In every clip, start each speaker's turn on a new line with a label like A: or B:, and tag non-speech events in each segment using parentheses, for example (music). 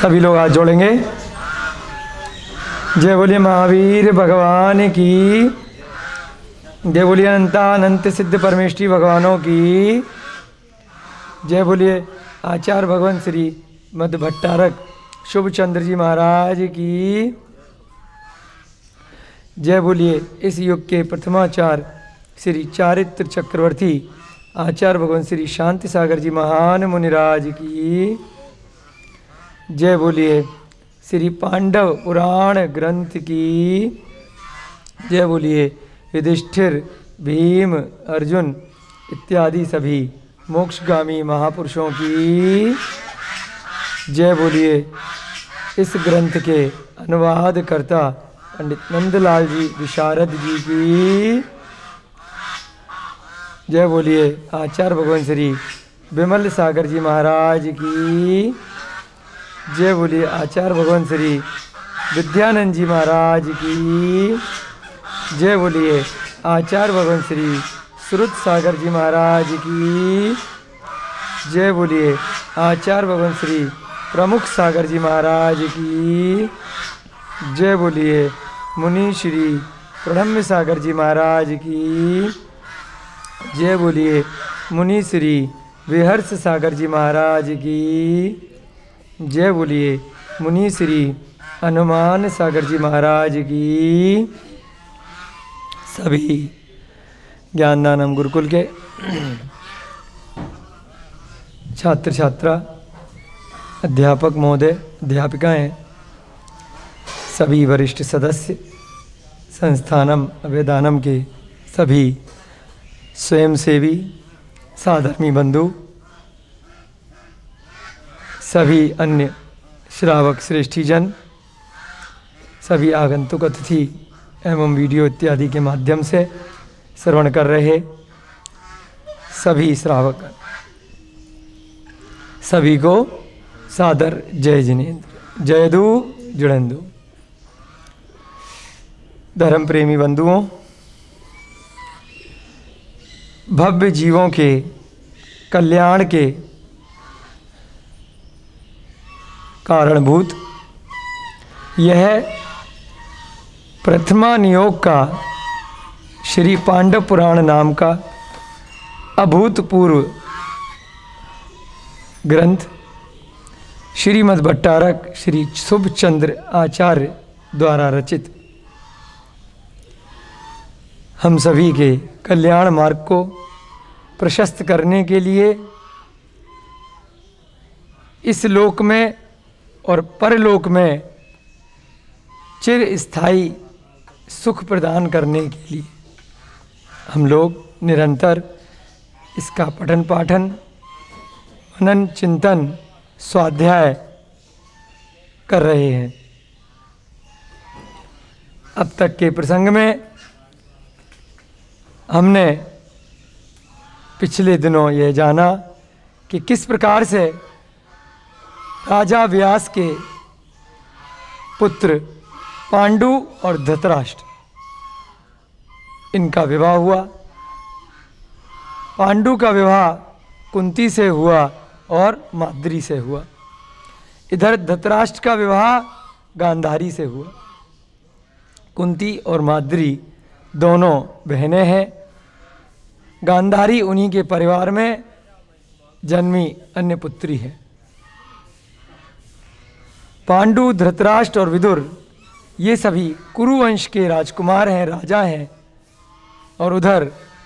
A: सभी लोग हाथ जोड़ेंगे जय बोलिए महावीर भगवान की जय बोलिए अनंत सिद्ध परमेष्ठी भगवानों की जय बोलिए आचार्य भगवान श्री मद भट्टारक शुभ चंद्र जी महाराज की जय बोलिए इस युग के प्रथमाचार्य श्री चारित्र चक्रवर्ती आचार्य भगवान श्री शांति सागर जी महान मुनिराज की जय बोलिए श्री पांडव पुराण ग्रंथ की जय बोलिए युधिष्ठिर भीम अर्जुन इत्यादि सभी मोक्षगामी महापुरुषों की जय बोलिए इस ग्रंथ के अनुवादकर्ता पंडित नंदलाल जी विशारद जी की जय बोलिए आचार्य भगवान श्री विमल सागर जी महाराज की जय बोलिए आचार्य भगवान श्री विद्यानंद जी महाराज की जय बोलिए आचार्य भगवान श्री श्रुत सागर जी महाराज की जय बोलिए आचार्य भगवान श्री प्रमुख सागर जी महाराज की जय बोलिए मुनि श्री प्रणम्य सागर जी महाराज की जय बोलिए मुनि श्री विहर्ष सागर जी महाराज की जय बोलिए मुनि श्री हनुमान सागर जी महाराज की सभी ज्ञानदान हम गुरुकुल के छात्र छात्रा अध्यापक महोदय अध्यापिकाएं सभी वरिष्ठ सदस्य संस्थानम अभेदानम के सभी स्वयंसेवी साधर्मी बंधु सभी अन्य श्रावक जन सभी आगंतुक अतिथि एवं वीडियो इत्यादि के माध्यम से श्रवण कर रहे सभी श्रावक सभी को सादर जय जिनेन्द्र जयदू जुड़ेंदु धर्म प्रेमी बंधुओं भव्य जीवों के कल्याण के कारणभूत यह प्रथमा नियोग का श्री पांडव पुराण नाम का अभूतपूर्व ग्रंथ श्रीमद भट्टारक श्री शुभचंद्र आचार्य द्वारा रचित हम सभी के कल्याण मार्ग को प्रशस्त करने के लिए इस लोक में और परलोक में चिर स्थायी सुख प्रदान करने के लिए हम लोग निरंतर इसका पठन पाठन मनन चिंतन स्वाध्याय कर रहे हैं अब तक के प्रसंग में हमने पिछले दिनों यह जाना कि किस प्रकार से राजा व्यास के पुत्र पांडु और धतराष्ट्र इनका विवाह हुआ पांडु का विवाह कुंती से हुआ और माद्री से हुआ इधर धतराष्ट्र का विवाह गांधारी से हुआ कुंती और माद्री दोनों बहनें हैं गांधारी उन्हीं के परिवार में जन्मी अन्य पुत्री है पांडु धृतराष्ट्र और विदुर ये सभी कुरुवंश के राजकुमार हैं राजा हैं और उधर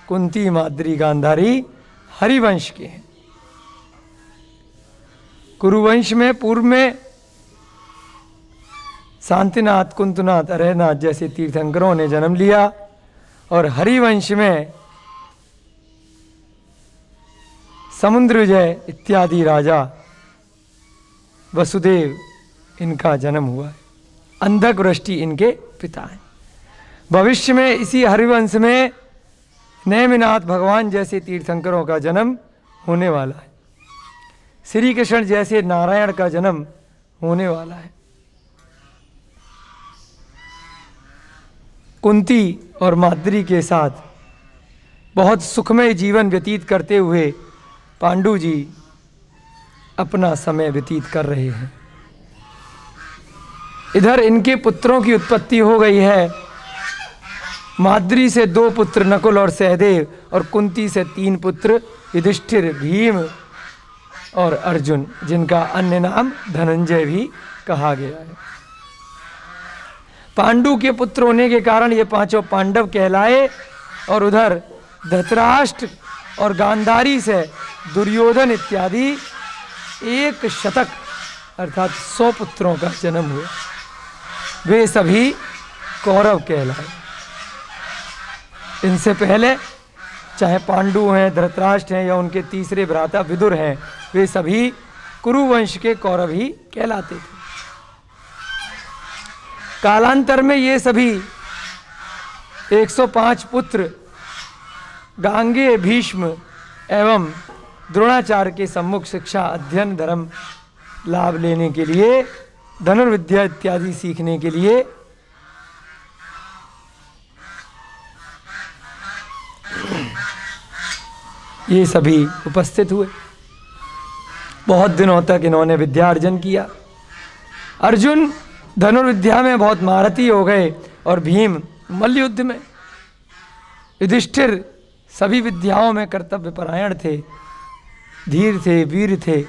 A: कुंती माद्री गांधारी हरिवंश के हैं कुरुवंश में पूर्व में शांतिनाथ कुंतनाथ अरहनाथ जैसे तीर्थंकरों ने जन्म लिया और हरिवंश में समुद्र विजय इत्यादि राजा वसुदेव इनका जन्म हुआ है अंधक वृष्टि इनके पिता हैं भविष्य में इसी हरिवंश में नयमिनाथ भगवान जैसे तीर्थंकरों का जन्म होने वाला है श्री कृष्ण जैसे नारायण का जन्म होने वाला है कुंती और माद्री के साथ बहुत सुखमय जीवन व्यतीत करते हुए पांडु जी अपना समय व्यतीत कर रहे हैं इधर इनके पुत्रों की उत्पत्ति हो गई है माद्री से दो पुत्र नकुल और सहदेव और कुंती से तीन पुत्र युधिष्ठिर भीम और अर्जुन जिनका अन्य नाम धनंजय भी कहा गया है पांडु के पुत्र होने के कारण ये पांचों पांडव कहलाए और उधर धतराष्ट्र और गांधारी से दुर्योधन इत्यादि एक शतक अर्थात सौ पुत्रों का जन्म हुआ वे सभी कौरव कहलाए इनसे पहले चाहे पांडु हैं धृतराष्ट्र हैं या उनके तीसरे भ्राता विदुर हैं वे सभी कुरुवंश के कौरव ही कहलाते थे कालांतर में ये सभी 105 पुत्र गांगे भीष्म एवं द्रोणाचार्य के सम्मुख शिक्षा अध्ययन धर्म लाभ लेने के लिए धनुर्विद्या इत्यादि सीखने के लिए ये सभी उपस्थित हुए बहुत दिनों तक इन्होंने विद्या अर्जन किया अर्जुन धनुर्विद्या में बहुत महारथी हो गए और भीम मल्लयुद्ध में युधिष्ठिर सभी विद्याओं में कर्तव्य परायण थे धीर थे वीर थे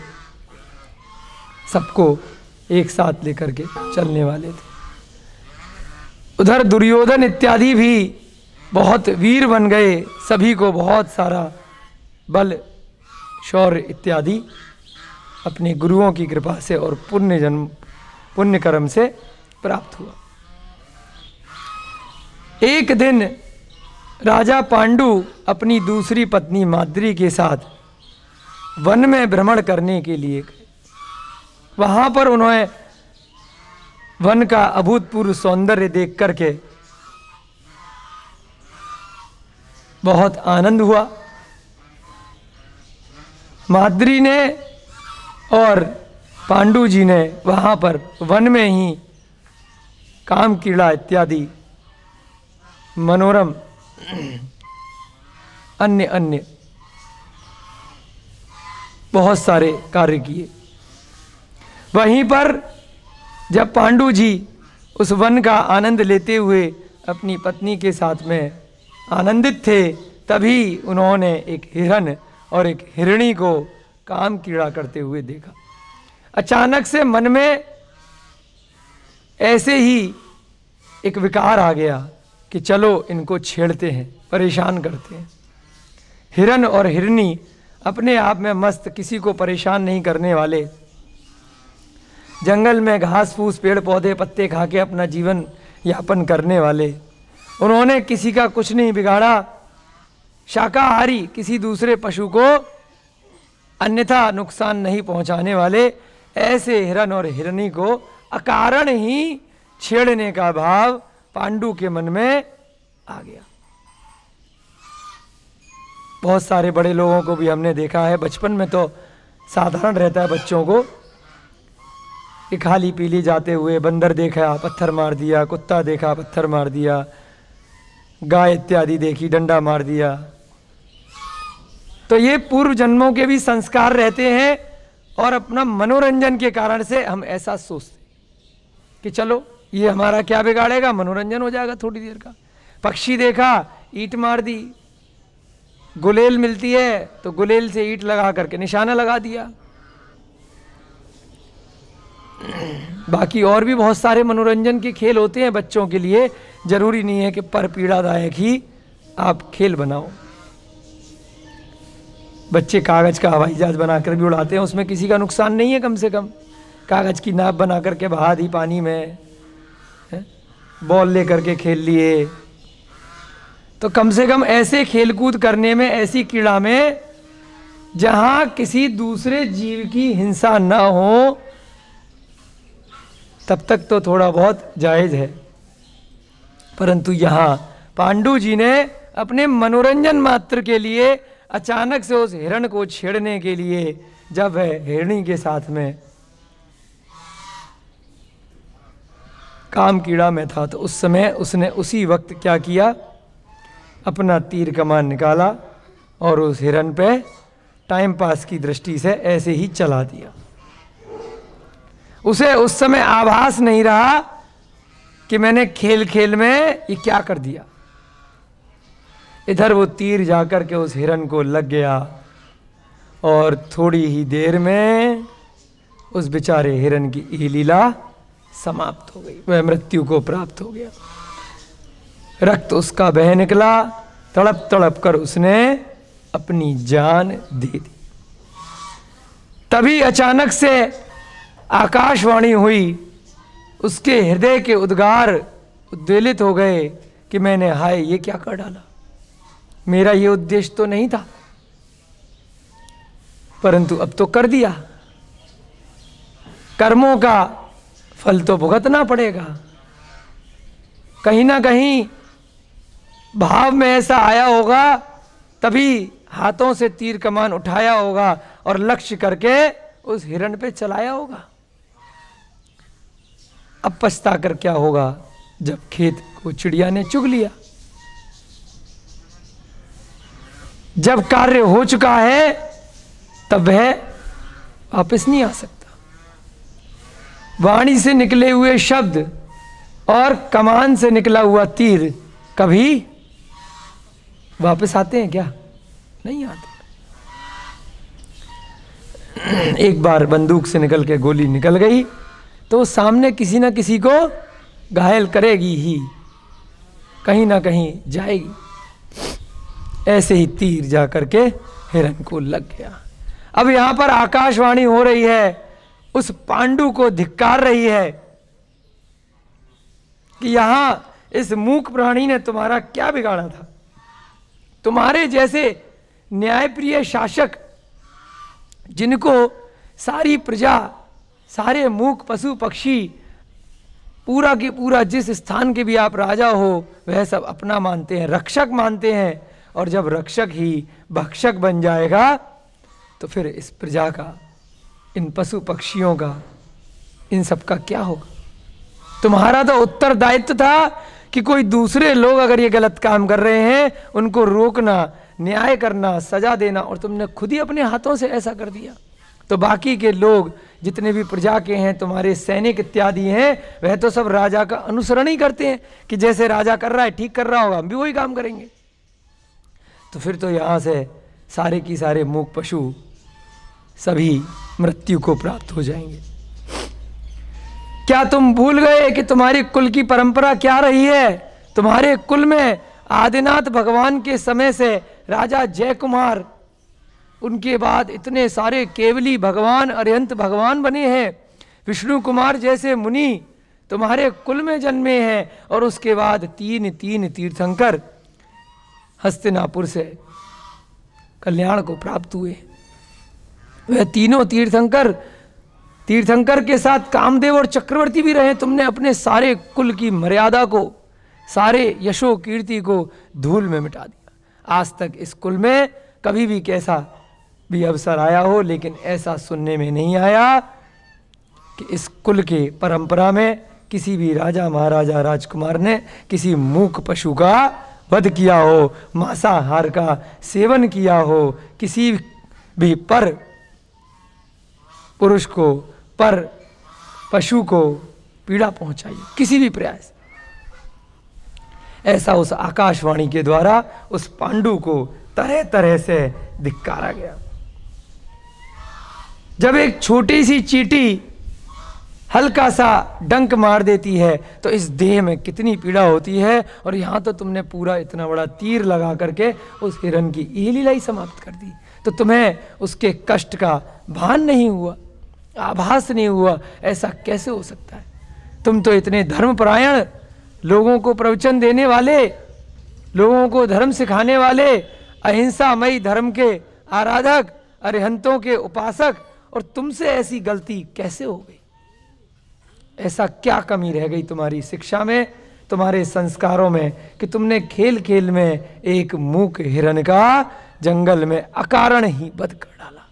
A: सबको एक साथ लेकर के चलने वाले थे उधर दुर्योधन इत्यादि भी बहुत वीर बन गए सभी को बहुत सारा बल शौर्य इत्यादि अपने गुरुओं की कृपा से और पुण्य जन्म पुण्य कर्म से प्राप्त हुआ एक दिन राजा पांडु अपनी दूसरी पत्नी माद्री के साथ वन में भ्रमण करने के लिए गए वहाँ पर उन्होंने वन का अभूतपूर्व सौंदर्य देख करके बहुत आनंद हुआ माद्री ने और पांडु जी ने वहाँ पर वन में ही काम कीड़ा इत्यादि मनोरम अन्य अन्य बहुत सारे कार्य किए वहीं पर जब पांडु जी उस वन का आनंद लेते हुए अपनी पत्नी के साथ में आनंदित थे तभी उन्होंने एक हिरन और एक हिरणी को काम कीड़ा करते हुए देखा अचानक से मन में ऐसे ही एक विकार आ गया कि चलो इनको छेड़ते हैं परेशान करते हैं हिरण और हिरनी अपने आप में मस्त किसी को परेशान नहीं करने वाले जंगल में घास फूस पेड़ पौधे पत्ते खा के अपना जीवन यापन करने वाले उन्होंने किसी का कुछ नहीं बिगाड़ा शाकाहारी किसी दूसरे पशु को अन्यथा नुकसान नहीं पहुंचाने वाले ऐसे हिरन और हिरनी को अकारण ही छेड़ने का भाव पांडु के मन में आ गया बहुत सारे बड़े लोगों को भी हमने देखा है बचपन में तो साधारण रहता है बच्चों को कि खाली पीली जाते हुए बंदर देखा पत्थर मार दिया कुत्ता देखा पत्थर मार दिया गाय इत्यादि देखी डंडा मार दिया तो ये पूर्व जन्मों के भी संस्कार रहते हैं और अपना मनोरंजन के कारण से हम ऐसा सोचते कि चलो ये हमारा क्या बिगाड़ेगा मनोरंजन हो जाएगा थोड़ी देर का पक्षी देखा ईट मार दी गुलेल मिलती है तो गुलेल से ईट लगा करके निशाना लगा दिया बाकी और भी बहुत सारे मनोरंजन के खेल होते हैं बच्चों के लिए ज़रूरी नहीं है कि पर पीड़ादायक ही आप खेल बनाओ बच्चे कागज़ का हवाई जहाज़ बनाकर भी उड़ाते हैं उसमें किसी का नुकसान नहीं है कम से कम कागज़ की नाप बना करके बहा दी पानी में बॉल लेकर के खेल लिए तो कम से कम ऐसे खेलकूद करने में ऐसी क्रीड़ा में जहाँ किसी दूसरे जीव की हिंसा ना हो तब तक तो थोड़ा बहुत जायज़ है परंतु यहाँ पांडु जी ने अपने मनोरंजन मात्र के लिए अचानक से उस हिरण को छेड़ने के लिए जब है हिरणी के साथ में काम कीड़ा में था तो उस समय उसने उसी वक्त क्या किया अपना तीर कमान निकाला और उस हिरण पे टाइम पास की दृष्टि से ऐसे ही चला दिया उसे उस समय आभास नहीं रहा कि मैंने खेल खेल में ये क्या कर दिया इधर वो तीर जाकर के उस हिरन को लग गया और थोड़ी ही देर में उस बेचारे हिरन की ये लीला समाप्त हो गई वह मृत्यु को प्राप्त हो गया रक्त उसका बह निकला तड़प तड़प कर उसने अपनी जान दे दी तभी अचानक से आकाशवाणी हुई उसके हृदय के उद्गार उद्वेलित हो गए कि मैंने हाय ये क्या कर डाला मेरा ये उद्देश्य तो नहीं था परंतु अब तो कर दिया कर्मों का फल तो भुगतना पड़ेगा कहीं ना कहीं भाव में ऐसा आया होगा तभी हाथों से तीर कमान उठाया होगा और लक्ष्य करके उस हिरण पे चलाया होगा अब पछता कर क्या होगा जब खेत को चिड़िया ने चुग लिया जब कार्य हो चुका है तब वह वापस नहीं आ सकता वाणी से निकले हुए शब्द और कमान से निकला हुआ तीर कभी वापस आते हैं क्या नहीं आते (clears throat) एक बार बंदूक से निकल के गोली निकल गई तो वो सामने किसी ना किसी को घायल करेगी ही कहीं ना कहीं जाएगी ऐसे ही तीर जा करके हिरण को लग गया अब यहां पर आकाशवाणी हो रही है उस पांडु को धिक्कार रही है कि यहां इस मूक प्राणी ने तुम्हारा क्या बिगाड़ा था तुम्हारे जैसे न्यायप्रिय शासक जिनको सारी प्रजा सारे मूक पशु पक्षी पूरा के पूरा जिस स्थान के भी आप राजा हो वह सब अपना मानते हैं रक्षक मानते हैं और जब रक्षक ही भक्षक बन जाएगा तो फिर इस प्रजा का इन पशु पक्षियों का इन सब का क्या होगा तुम्हारा तो उत्तरदायित्व था कि कोई दूसरे लोग अगर ये गलत काम कर रहे हैं उनको रोकना न्याय करना सजा देना और तुमने खुद ही अपने हाथों से ऐसा कर दिया तो बाकी के लोग जितने भी प्रजा के हैं तुम्हारे सैनिक इत्यादि हैं वह तो सब राजा का अनुसरण ही करते हैं कि जैसे राजा कर रहा है ठीक कर रहा होगा हम भी वही काम करेंगे तो फिर तो यहाँ से सारे की सारे मूक पशु सभी मृत्यु को प्राप्त हो जाएंगे क्या तुम भूल गए कि तुम्हारी कुल की परंपरा क्या रही है तुम्हारे कुल में आदिनाथ भगवान के समय से राजा जयकुमार उनके बाद इतने सारे केवली भगवान अरिहंत भगवान बने हैं विष्णु कुमार जैसे मुनि तुम्हारे कुल में जन्मे हैं और उसके बाद तीन तीन तीर्थंकर हस्तिनापुर से कल्याण को प्राप्त हुए वह तीनों तीर्थंकर तीर्थंकर के साथ कामदेव और चक्रवर्ती भी रहे तुमने अपने सारे कुल की मर्यादा को सारे यशो कीर्ति को धूल में मिटा दिया आज तक इस कुल में कभी भी कैसा भी अवसर आया हो लेकिन ऐसा सुनने में नहीं आया कि इस कुल के परंपरा में किसी भी राजा महाराजा राजकुमार ने किसी मूक पशु का वध किया हो मांसाहार का सेवन किया हो किसी भी पर पुरुष को पर पशु को पीड़ा पहुंचाई किसी भी प्रयास ऐसा उस आकाशवाणी के द्वारा उस पांडु को तरह तरह से धिक्कारा गया जब एक छोटी सी चीटी हल्का सा डंक मार देती है तो इस देह में कितनी पीड़ा होती है और यहाँ तो तुमने पूरा इतना बड़ा तीर लगा करके उस हिरन की ये लीलाई समाप्त कर दी तो तुम्हें उसके कष्ट का भान नहीं हुआ आभास नहीं हुआ ऐसा कैसे हो सकता है तुम तो इतने धर्मपरायण लोगों को प्रवचन देने वाले लोगों को धर्म सिखाने वाले अहिंसामयी धर्म के आराधक अरिहंतों के उपासक और तुमसे ऐसी गलती कैसे हो गई ऐसा क्या कमी रह गई तुम्हारी शिक्षा में तुम्हारे संस्कारों में कि तुमने खेल खेल में एक मूक हिरन का जंगल में अकारण ही बद कर डाला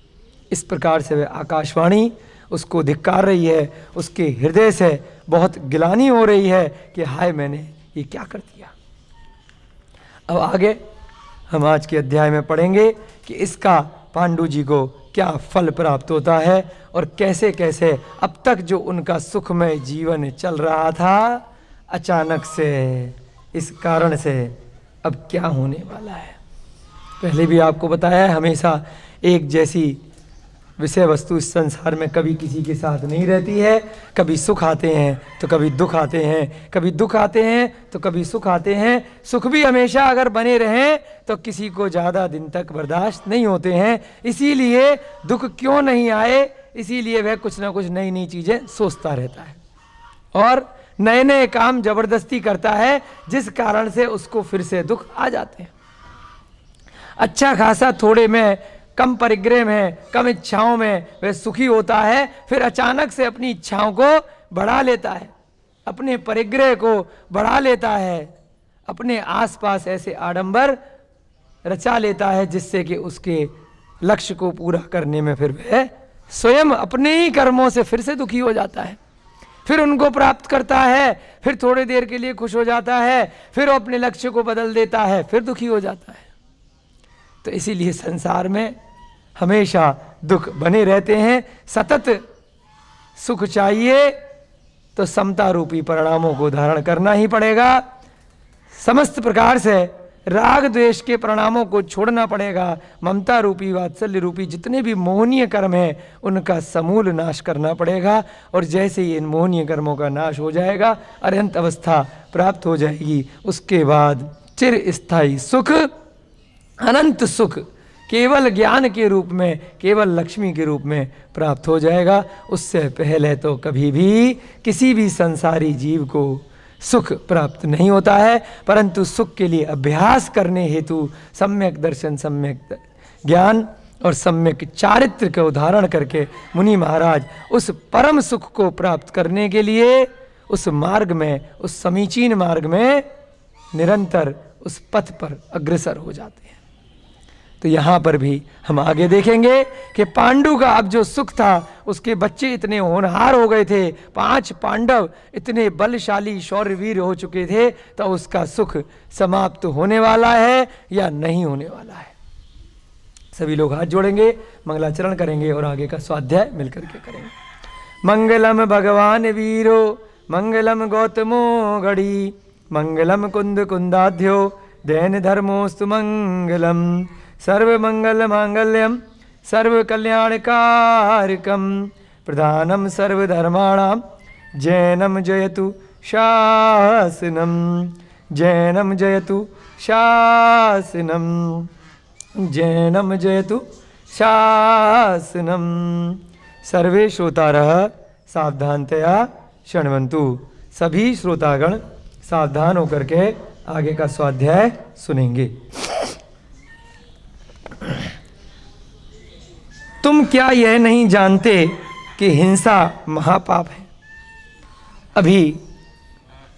A: इस प्रकार से वह आकाशवाणी उसको धिक्कार रही है उसके हृदय से बहुत गिलानी हो रही है कि हाय मैंने ये क्या कर दिया अब आगे हम आज के अध्याय में पढ़ेंगे कि इसका पांडु जी को क्या फल प्राप्त होता है और कैसे कैसे अब तक जो उनका सुखमय जीवन चल रहा था अचानक से इस कारण से अब क्या होने वाला है पहले भी आपको बताया है हमेशा एक जैसी विषय वस्तु इस संसार में कभी किसी के साथ नहीं रहती है कभी सुख आते हैं तो कभी दुख आते हैं कभी दुख आते हैं तो कभी सुख आते हैं सुख भी हमेशा अगर बने रहें तो किसी को ज़्यादा दिन तक बर्दाश्त नहीं होते हैं इसीलिए दुख क्यों नहीं आए इसीलिए वह कुछ ना कुछ नई नई चीज़ें सोचता रहता है और नए नए काम जबरदस्ती करता है जिस कारण से उसको फिर से दुख आ जाते हैं अच्छा खासा थोड़े में कम परिग्रह में कम इच्छाओं में वह सुखी होता है फिर अचानक से अपनी इच्छाओं को बढ़ा लेता है अपने परिग्रह को बढ़ा लेता है अपने आसपास ऐसे आडंबर रचा लेता है जिससे कि उसके लक्ष्य को पूरा करने में फिर वह स्वयं अपने ही कर्मों से फिर से दुखी हो जाता है फिर उनको प्राप्त करता है फिर थोड़ी देर के लिए खुश हो जाता है फिर अपने लक्ष्य को बदल देता है फिर दुखी हो जाता है तो इसीलिए संसार में हमेशा दुख बने रहते हैं सतत सुख चाहिए तो समता रूपी परिणामों को धारण करना ही पड़ेगा समस्त प्रकार से राग द्वेष के परिणामों को छोड़ना पड़ेगा ममता रूपी वात्सल्य रूपी जितने भी मोहनीय कर्म हैं उनका समूल नाश करना पड़ेगा और जैसे ही इन मोहनीय कर्मों का नाश हो जाएगा अरहंत अवस्था प्राप्त हो जाएगी उसके बाद चिर स्थायी सुख अनंत सुख केवल ज्ञान के रूप में केवल लक्ष्मी के रूप में प्राप्त हो जाएगा उससे पहले तो कभी भी किसी भी संसारी जीव को सुख प्राप्त नहीं होता है परंतु सुख के लिए अभ्यास करने हेतु सम्यक दर्शन सम्यक ज्ञान और सम्यक चारित्र का उदाहरण करके मुनि महाराज उस परम सुख को प्राप्त करने के लिए उस मार्ग में उस समीचीन मार्ग में निरंतर उस पथ पर अग्रसर हो जाते हैं तो यहाँ पर भी हम आगे देखेंगे कि पांडु का अब जो सुख था उसके बच्चे इतने होनहार हो गए थे पांच पांडव इतने बलशाली शौर्यवीर हो चुके थे तो उसका सुख समाप्त होने वाला है या नहीं होने वाला है सभी लोग हाथ जोड़ेंगे मंगलाचरण करेंगे और आगे का स्वाध्याय मिलकर के करेंगे मंगलम भगवान वीरो मंगलम गौतमो गढ़ी मंगलम कुंद कुंदाध्यो दैन धर्मोस्तु मंगलम सर्वमंगल मांगल्यम कारकम प्रधानम सर्वधर्माणाम जैनम जयतु शासनम जैनम जयतु शासनम जैनम जयतु शासनम सर्वे श्रोतार सावधानतया शृणवंतु सभी श्रोतागण सावधान होकर के आगे का स्वाध्याय सुनेंगे तुम क्या यह नहीं जानते कि हिंसा महापाप है अभी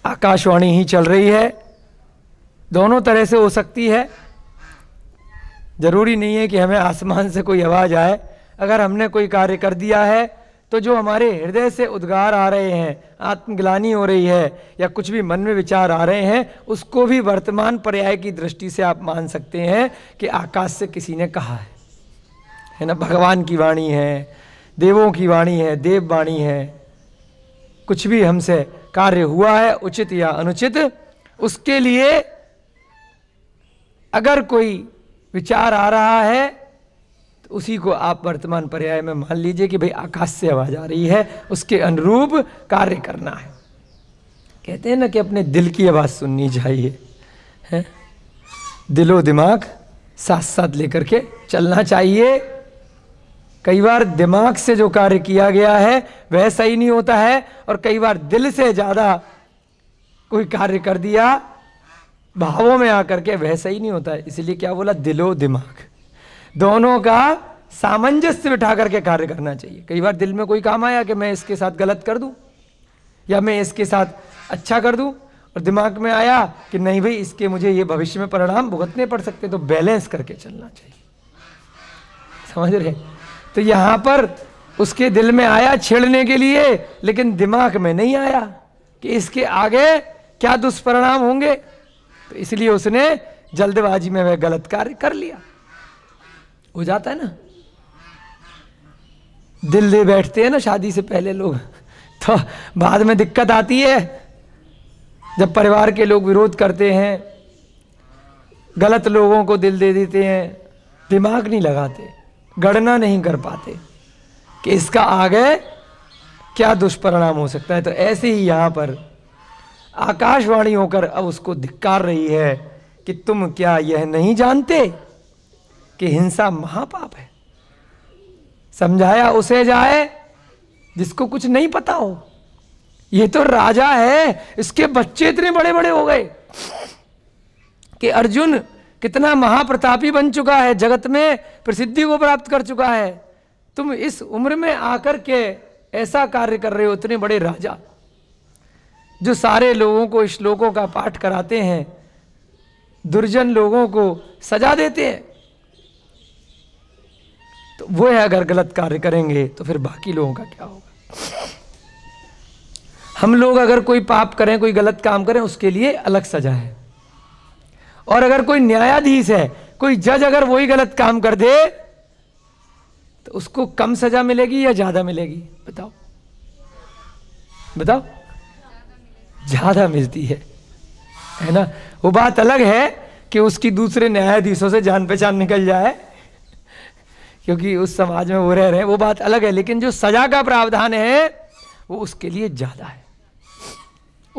A: आकाशवाणी ही चल रही है दोनों तरह से हो सकती है ज़रूरी नहीं है कि हमें आसमान से कोई आवाज़ आए अगर हमने कोई कार्य कर दिया है तो जो हमारे हृदय से उद्गार आ रहे हैं आत्मग्लानी हो रही है या कुछ भी मन में विचार आ रहे हैं उसको भी वर्तमान पर्याय की दृष्टि से आप मान सकते हैं कि आकाश से किसी ने कहा है है ना भगवान की वाणी है देवों की वाणी है देव वाणी है कुछ भी हमसे कार्य हुआ है उचित या अनुचित उसके लिए अगर कोई विचार आ रहा है तो उसी को आप वर्तमान पर्याय में मान लीजिए कि भाई आकाश से आवाज़ आ रही है उसके अनुरूप कार्य करना है कहते हैं ना कि अपने दिल की आवाज़ सुननी चाहिए है दिलो दिमाग साथ साथ लेकर के चलना चाहिए कई बार दिमाग से जो कार्य किया गया है वह सही नहीं होता है और कई बार दिल से ज़्यादा कोई कार्य कर दिया भावों में आकर के वह सही नहीं होता है इसलिए क्या बोला दिलो दिमाग दोनों का सामंजस्य बिठा करके कार्य करना चाहिए कई बार दिल में कोई काम आया कि मैं इसके साथ गलत कर दूं या मैं इसके साथ अच्छा कर दूं और दिमाग में आया कि नहीं भाई इसके मुझे ये भविष्य में परिणाम भुगतने पड़ सकते तो बैलेंस करके चलना चाहिए समझ रहे तो यहाँ पर उसके दिल में आया छेड़ने के लिए लेकिन दिमाग में नहीं आया कि इसके आगे क्या दुष्परिणाम होंगे तो इसलिए उसने जल्दबाजी में वह गलत कार्य कर लिया हो जाता है ना दिल दे बैठते हैं ना शादी से पहले लोग तो बाद में दिक्कत आती है जब परिवार के लोग विरोध करते हैं गलत लोगों को दिल दे देते हैं दिमाग नहीं लगाते गणना नहीं कर पाते कि इसका आगे क्या दुष्परिणाम हो सकता है तो ऐसे ही यहाँ पर आकाशवाणी होकर अब उसको धिक्कार रही है कि तुम क्या यह नहीं जानते कि हिंसा महापाप है समझाया उसे जाए जिसको कुछ नहीं पता हो ये तो राजा है इसके बच्चे इतने बड़े बड़े हो गए कि अर्जुन कितना महाप्रतापी बन चुका है जगत में प्रसिद्धि को प्राप्त कर चुका है तुम इस उम्र में आकर के ऐसा कार्य कर रहे हो इतने बड़े राजा जो सारे लोगों को श्लोकों का पाठ कराते हैं दुर्जन लोगों को सजा देते हैं तो वो है अगर गलत कार्य करेंगे तो फिर बाकी लोगों का क्या होगा हम लोग अगर कोई पाप करें कोई गलत काम करें उसके लिए अलग सजा है और अगर कोई न्यायाधीश है कोई जज अगर वही गलत काम कर दे तो उसको कम सजा मिलेगी या ज्यादा मिलेगी बताओ बताओ ज्यादा मिलती है है ना वो बात अलग है कि उसकी दूसरे न्यायाधीशों से जान पहचान निकल जाए क्योंकि उस समाज में वो रह रहे हैं वो बात अलग है लेकिन जो सजा का प्रावधान है वो उसके लिए ज़्यादा है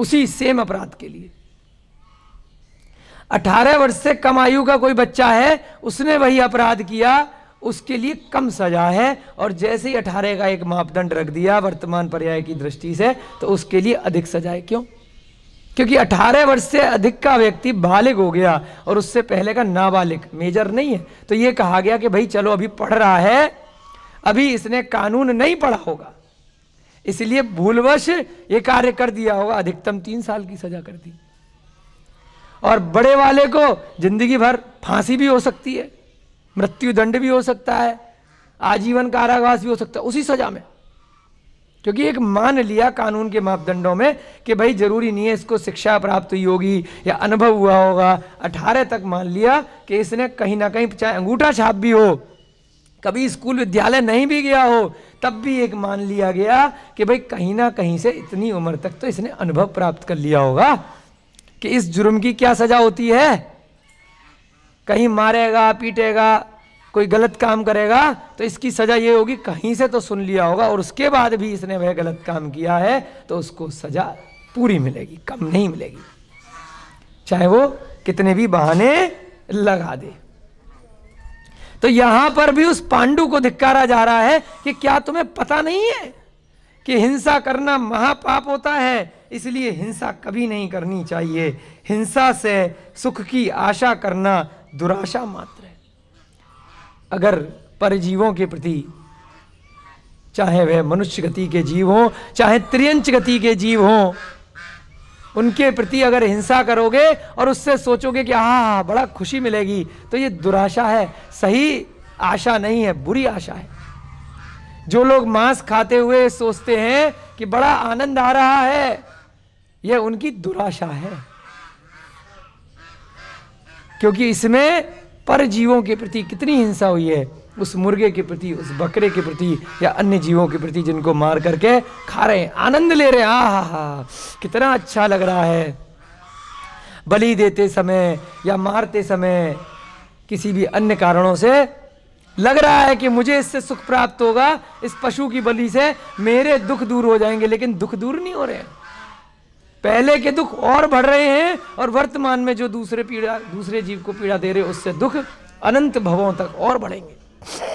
A: उसी सेम अपराध के लिए 18 वर्ष से कम आयु का कोई बच्चा है उसने वही अपराध किया उसके लिए कम सजा है और जैसे ही 18 का एक मापदंड रख दिया वर्तमान पर्याय की दृष्टि से तो उसके लिए अधिक सजा है क्यों क्योंकि 18 वर्ष से अधिक का व्यक्ति बालिग हो गया और उससे पहले का नाबालिग मेजर नहीं है तो ये कहा गया कि भाई चलो अभी पढ़ रहा है अभी इसने कानून नहीं पढ़ा होगा इसलिए भूलवश ये कार्य कर दिया होगा अधिकतम तीन साल की सजा कर दी और बड़े वाले को जिंदगी भर फांसी भी हो सकती है मृत्यु दंड भी हो सकता है आजीवन कारावास भी हो सकता है उसी सजा में क्योंकि एक मान लिया कानून के मापदंडों में कि भाई जरूरी नहीं है इसको शिक्षा प्राप्त हुई होगी या अनुभव हुआ होगा अठारह तक मान लिया कि इसने कहीं ना कहीं चाहे अंगूठा छाप भी हो कभी स्कूल विद्यालय नहीं भी गया हो तब भी एक मान लिया गया कि भाई कहीं ना कहीं से इतनी उम्र तक तो इसने अनुभव प्राप्त कर लिया होगा कि इस जुर्म की क्या सजा होती है कहीं मारेगा पीटेगा कोई गलत काम करेगा तो इसकी सज़ा ये होगी कहीं से तो सुन लिया होगा और उसके बाद भी इसने वह गलत काम किया है तो उसको सज़ा पूरी मिलेगी कम नहीं मिलेगी चाहे वो कितने भी बहाने लगा दे तो यहां पर भी उस पांडु को धिक्कारा जा रहा है कि क्या तुम्हें पता नहीं है कि हिंसा करना महापाप होता है इसलिए हिंसा कभी नहीं करनी चाहिए हिंसा से सुख की आशा करना दुराशा मात्र अगर परजीवों के प्रति चाहे वह मनुष्य गति के जीव हों चाहे त्रियंच गति के जीव हों उनके प्रति अगर हिंसा करोगे और उससे सोचोगे कि हाँ बड़ा खुशी मिलेगी तो ये दुराशा है सही आशा नहीं है बुरी आशा है जो लोग मांस खाते हुए सोचते हैं कि बड़ा आनंद आ रहा है यह उनकी दुराशा है क्योंकि इसमें पर जीवों के प्रति कितनी हिंसा हुई है उस मुर्गे के प्रति उस बकरे के प्रति या अन्य जीवों के प्रति जिनको मार करके खा रहे हैं आनंद ले रहे हैं आ हा हा कितना अच्छा लग रहा है बलि देते समय या मारते समय किसी भी अन्य कारणों से लग रहा है कि मुझे इससे सुख प्राप्त होगा इस पशु की बलि से मेरे दुख दूर हो जाएंगे लेकिन दुख दूर नहीं हो रहे हैं पहले के दुख और बढ़ रहे हैं और वर्तमान में जो दूसरे पीड़ा दूसरे जीव को पीड़ा दे रहे उससे दुख अनंत भवों तक और बढ़ेंगे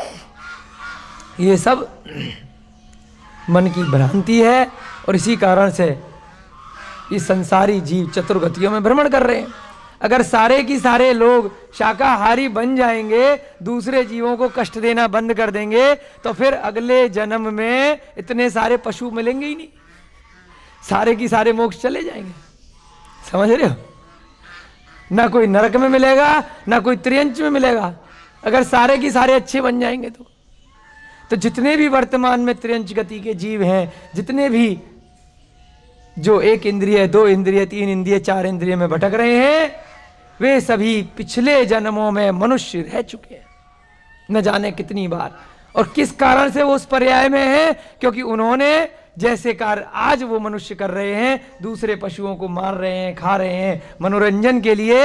A: ये सब मन की भ्रांति है और इसी कारण से ये संसारी जीव चतुर्गतियों में भ्रमण कर रहे हैं अगर सारे की सारे लोग शाकाहारी बन जाएंगे दूसरे जीवों को कष्ट देना बंद कर देंगे तो फिर अगले जन्म में इतने सारे पशु मिलेंगे ही नहीं सारे की सारे मोक्ष चले जाएंगे समझ रहे हो ना कोई नरक में मिलेगा ना कोई त्रियंच में मिलेगा अगर सारे की सारे अच्छे बन जाएंगे तो तो जितने भी वर्तमान में त्रियंच गति के जीव हैं जितने भी जो एक इंद्रिय दो इंद्रिय तीन इंद्रिय चार इंद्रिय में भटक रहे हैं वे सभी पिछले जन्मों में मनुष्य रह चुके हैं न जाने कितनी बार और किस कारण से वो उस पर्याय में है क्योंकि उन्होंने जैसे कार्य आज वो मनुष्य कर रहे हैं दूसरे पशुओं को मार रहे हैं खा रहे हैं मनोरंजन के लिए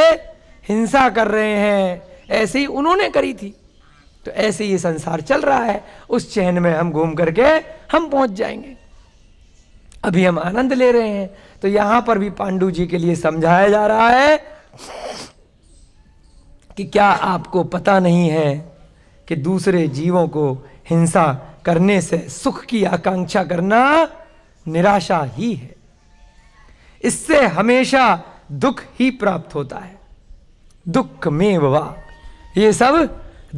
A: हिंसा कर रहे हैं ऐसे ही उन्होंने करी थी तो ऐसे ये संसार चल रहा है उस चैन में हम घूम करके हम पहुंच जाएंगे अभी हम आनंद ले रहे हैं तो यहां पर भी पांडु जी के लिए समझाया जा रहा है कि क्या आपको पता नहीं है कि दूसरे जीवों को हिंसा करने से सुख की आकांक्षा करना निराशा ही है इससे हमेशा दुख ही प्राप्त होता है दुख में वाह ये सब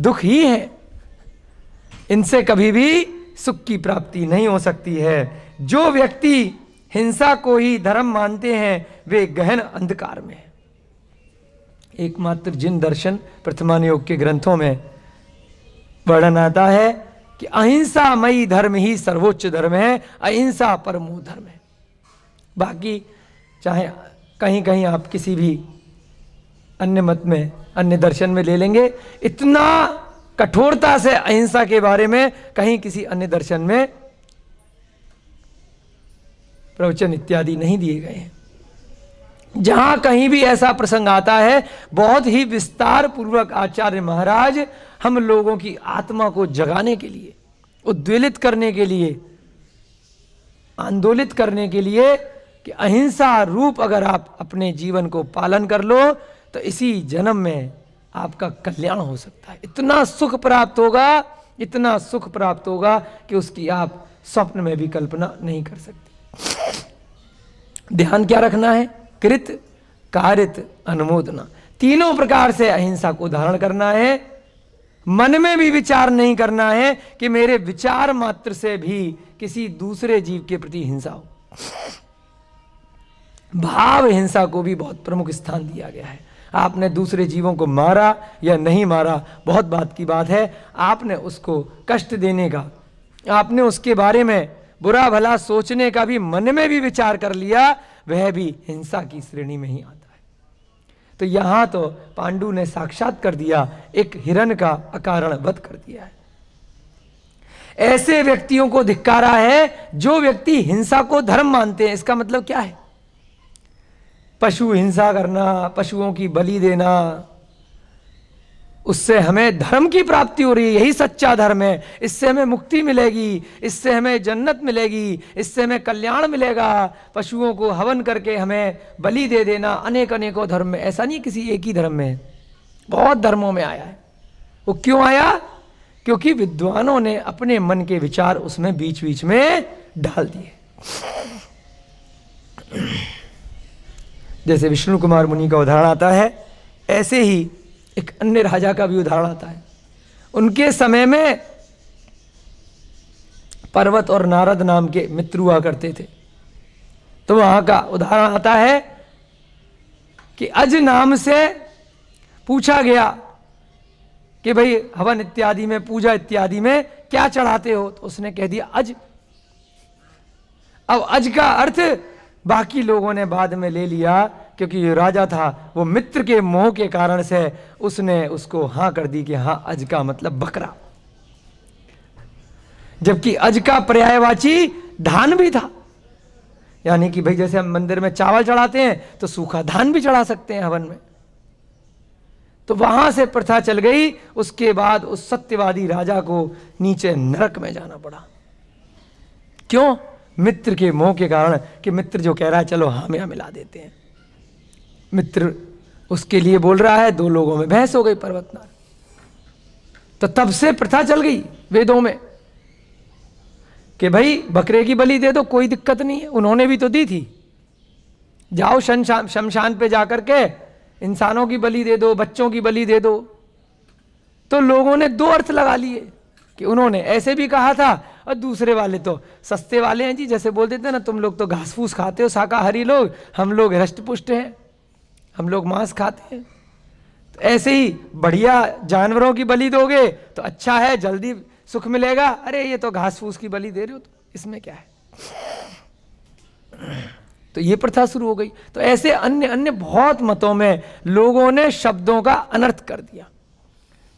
A: दुख ही है इनसे कभी भी सुख की प्राप्ति नहीं हो सकती है जो व्यक्ति हिंसा को ही धर्म मानते हैं वे गहन अंधकार में एकमात्र जिन दर्शन प्रथमान योग के ग्रंथों में वर्णन आता है कि अहिंसा मई धर्म ही सर्वोच्च धर्म है अहिंसा परमो धर्म है बाकी चाहे कहीं कहीं आप किसी भी अन्य मत में अन्य दर्शन में ले लेंगे इतना कठोरता से अहिंसा के बारे में कहीं किसी अन्य दर्शन में प्रवचन इत्यादि नहीं दिए गए हैं जहां कहीं भी ऐसा प्रसंग आता है बहुत ही विस्तार पूर्वक आचार्य महाराज हम लोगों की आत्मा को जगाने के लिए उद्वेलित करने के लिए आंदोलित करने के लिए कि अहिंसा रूप अगर आप अपने जीवन को पालन कर लो तो इसी जन्म में आपका कल्याण हो सकता है इतना सुख प्राप्त होगा इतना सुख प्राप्त होगा कि उसकी आप स्वप्न में भी कल्पना नहीं कर सकते ध्यान क्या रखना है कृत कारित अनुमोदना तीनों प्रकार से अहिंसा को धारण करना है मन में भी विचार नहीं करना है कि मेरे विचार मात्र से भी किसी दूसरे जीव के प्रति हिंसा हो भाव हिंसा को भी बहुत प्रमुख स्थान दिया गया है आपने दूसरे जीवों को मारा या नहीं मारा बहुत बात की बात है आपने उसको कष्ट देने का आपने उसके बारे में बुरा भला सोचने का भी मन में भी विचार कर लिया वह भी हिंसा की श्रेणी में ही आता तो यहाँ तो पांडु ने साक्षात कर दिया एक हिरण का अकारण वध कर दिया है ऐसे व्यक्तियों को धिक्कारा है जो व्यक्ति हिंसा को धर्म मानते हैं इसका मतलब क्या है पशु हिंसा करना पशुओं की बलि देना उससे हमें धर्म की प्राप्ति हो रही है यही सच्चा धर्म है इससे हमें मुक्ति मिलेगी इससे हमें जन्नत मिलेगी इससे हमें कल्याण मिलेगा पशुओं को हवन करके हमें बलि दे देना अनेक अनेकों धर्म में ऐसा नहीं किसी एक ही धर्म में बहुत धर्मों में आया है वो क्यों आया क्योंकि विद्वानों ने अपने मन के विचार उसमें बीच बीच में डाल दिए जैसे विष्णु कुमार मुनि का उदाहरण आता है ऐसे ही एक अन्य राजा का भी उदाहरण आता है उनके समय में पर्वत और नारद नाम के मित्र हुआ करते थे तो वहां का उदाहरण आता है कि अज नाम से पूछा गया कि भाई हवन इत्यादि में पूजा इत्यादि में क्या चढ़ाते हो तो उसने कह दिया अज अब अज का अर्थ बाकी लोगों ने बाद में ले लिया क्योंकि ये राजा था वो मित्र के मोह के कारण से उसने उसको हाँ कर दी कि हाँ अज का मतलब बकरा जबकि अज का पर्यायवाची धान भी था यानी कि भाई जैसे हम मंदिर में चावल चढ़ाते हैं तो सूखा धान भी चढ़ा सकते हैं हवन में तो वहां से प्रथा चल गई उसके बाद उस सत्यवादी राजा को नीचे नरक में जाना पड़ा क्यों मित्र के मोह के कारण कि मित्र जो कह रहा है चलो हम यहां मिला देते हैं मित्र उसके लिए बोल रहा है दो लोगों में बहस हो गई पर्वतनार तो तब से प्रथा चल गई वेदों में कि भाई बकरे की बलि दे दो कोई दिक्कत नहीं है उन्होंने भी तो दी थी जाओ शमशान पे जाकर के इंसानों की बलि दे दो बच्चों की बलि दे दो तो लोगों ने दो अर्थ लगा लिए कि उन्होंने ऐसे भी कहा था और दूसरे वाले तो सस्ते वाले हैं जी जैसे बोल देते ना तुम लोग तो घास फूस खाते हो शाकाहारी लोग हम लोग हृष्ट पुष्ट हैं हम लोग मांस खाते हैं तो ऐसे ही बढ़िया जानवरों की बलि दोगे तो अच्छा है जल्दी सुख मिलेगा अरे ये तो घास फूस की बलि दे रहे हो तो इसमें क्या है तो ये प्रथा शुरू हो गई तो ऐसे अन्य अन्य बहुत मतों में लोगों ने शब्दों का अनर्थ कर दिया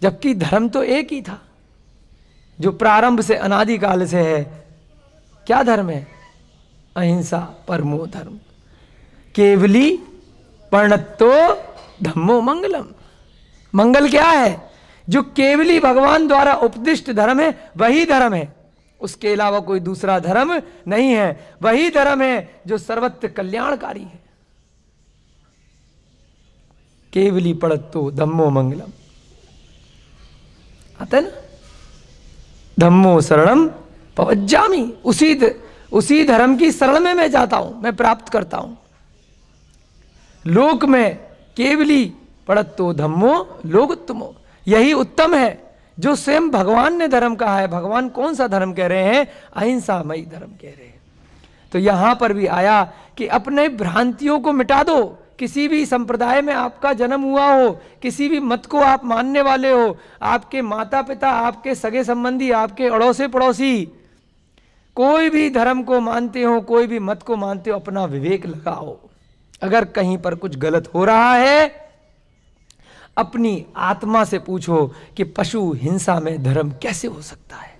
A: जबकि धर्म तो एक ही था जो प्रारंभ से अनादिकाल से है क्या धर्म है अहिंसा परमो धर्म केवली पर्णत्तो धम्मो मंगलम मंगल क्या है जो केवली भगवान द्वारा उपदिष्ट धर्म है वही धर्म है उसके अलावा कोई दूसरा धर्म नहीं है वही धर्म है जो सर्वत्र कल्याणकारी है केवली पड़त्तो धम्मो मंगलम आता है ना धम्मो शरणम पवज्जामी उसी उसी धर्म की शरण में मैं जाता हूं मैं प्राप्त करता हूं लोक में केवली पड़तो धम्मो लोकोत्तमो यही उत्तम है जो स्वयं भगवान ने धर्म कहा है भगवान कौन सा धर्म कह रहे हैं अहिंसामयी धर्म कह रहे हैं तो यहां पर भी आया कि अपने भ्रांतियों को मिटा दो किसी भी संप्रदाय में आपका जन्म हुआ हो किसी भी मत को आप मानने वाले हो आपके माता पिता आपके सगे संबंधी आपके अड़ोसे पड़ोसी कोई भी धर्म को मानते हो कोई भी मत को मानते हो अपना विवेक लगाओ अगर कहीं पर कुछ गलत हो रहा है अपनी आत्मा से पूछो कि पशु हिंसा में धर्म कैसे हो सकता है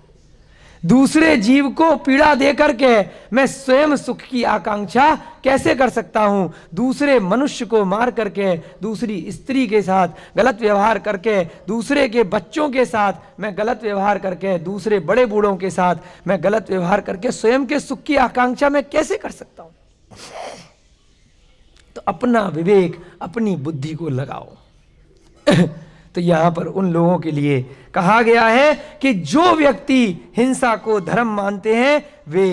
A: दूसरे जीव को पीड़ा दे करके मैं स्वयं सुख की आकांक्षा कैसे कर सकता हूँ दूसरे मनुष्य को मार करके दूसरी स्त्री के साथ गलत व्यवहार करके दूसरे के बच्चों के साथ मैं गलत व्यवहार करके दूसरे बड़े बूढ़ों के साथ मैं गलत व्यवहार करके स्वयं के सुख की आकांक्षा मैं कैसे कर सकता हूँ तो अपना विवेक अपनी बुद्धि को लगाओ (coughs) तो यहां पर उन लोगों के लिए कहा गया है कि जो व्यक्ति हिंसा को धर्म मानते हैं वे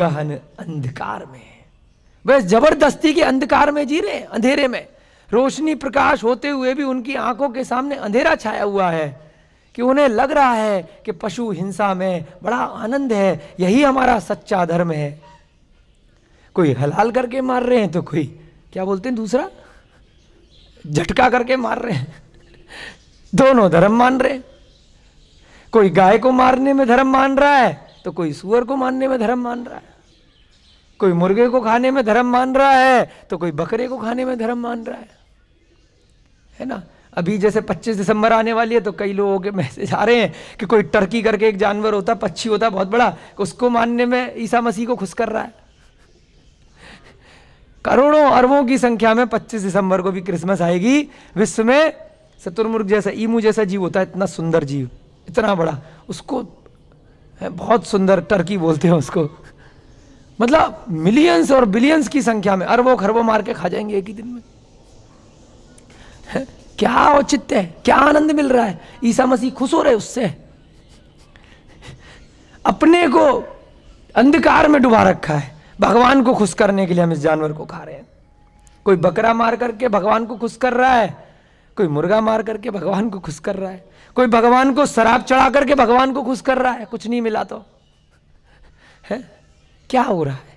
A: गहन अंधकार में वे जबरदस्ती के अंधकार में जी रहे अंधेरे में रोशनी प्रकाश होते हुए भी उनकी आंखों के सामने अंधेरा छाया हुआ है कि उन्हें लग रहा है कि पशु हिंसा में बड़ा आनंद है यही हमारा सच्चा धर्म है कोई हलाल करके मार रहे हैं तो कोई क्या बोलते हैं दूसरा झटका करके मार रहे हैं दोनों धर्म मान रहे हैं कोई गाय को मारने में धर्म मान रहा है तो कोई सुअर को मारने में धर्म मान रहा है कोई मुर्गे को खाने में धर्म मान रहा है तो कोई बकरे को खाने में धर्म मान रहा है है ना अभी जैसे 25 दिसंबर आने वाली है तो कई लोगों के मैसेज आ रहे हैं कि कोई टर्की करके एक जानवर होता पक्षी होता बहुत बड़ा उसको मानने में ईसा मसीह को खुश कर रहा है करोड़ों अरबों की संख्या में 25 दिसंबर को भी क्रिसमस आएगी विश्व में शत्रुमुर्ग जैसा ईमू जैसा जीव होता है इतना सुंदर जीव इतना बड़ा उसको बहुत सुंदर टर्की बोलते हैं उसको मतलब मिलियंस और बिलियंस की संख्या में अरबों खरबों मार के खा जाएंगे एक ही दिन में क्या औचित्य है क्या आनंद मिल रहा है ईसा मसीह खुश हो रहे उससे अपने को अंधकार में डुबा रखा है भगवान को खुश करने के लिए हम इस जानवर को खा रहे हैं कोई बकरा मार करके भगवान को खुश कर रहा है कोई मुर्गा मार करके भगवान को खुश कर रहा है कोई भगवान को शराब चढ़ा करके भगवान को खुश कर रहा है कुछ नहीं मिला तो है क्या हो रहा है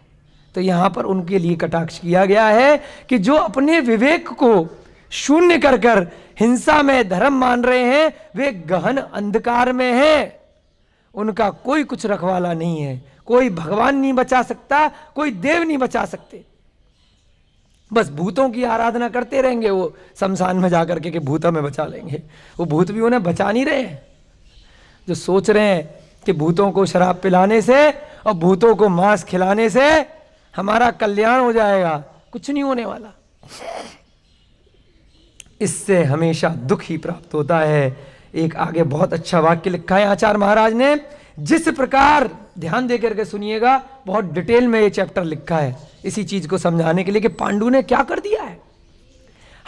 A: तो यहां पर उनके लिए कटाक्ष किया गया है कि जो अपने विवेक को शून्य कर कर हिंसा में धर्म मान रहे हैं वे गहन अंधकार में हैं उनका कोई कुछ रखवाला नहीं है कोई भगवान नहीं बचा सकता कोई देव नहीं बचा सकते बस भूतों की आराधना करते रहेंगे वो शमशान में जा करके भूत हमें बचा लेंगे वो भूत भी उन्हें बचा नहीं रहे जो सोच रहे हैं कि भूतों को शराब पिलाने से और भूतों को मांस खिलाने से हमारा कल्याण हो जाएगा कुछ नहीं होने वाला इससे हमेशा दुख ही प्राप्त होता है एक आगे बहुत अच्छा वाक्य लिखा है आचार्य महाराज ने जिस प्रकार ध्यान दे करके सुनिएगा बहुत डिटेल में ये चैप्टर लिखा है इसी चीज को समझाने के लिए कि पांडु ने क्या कर दिया है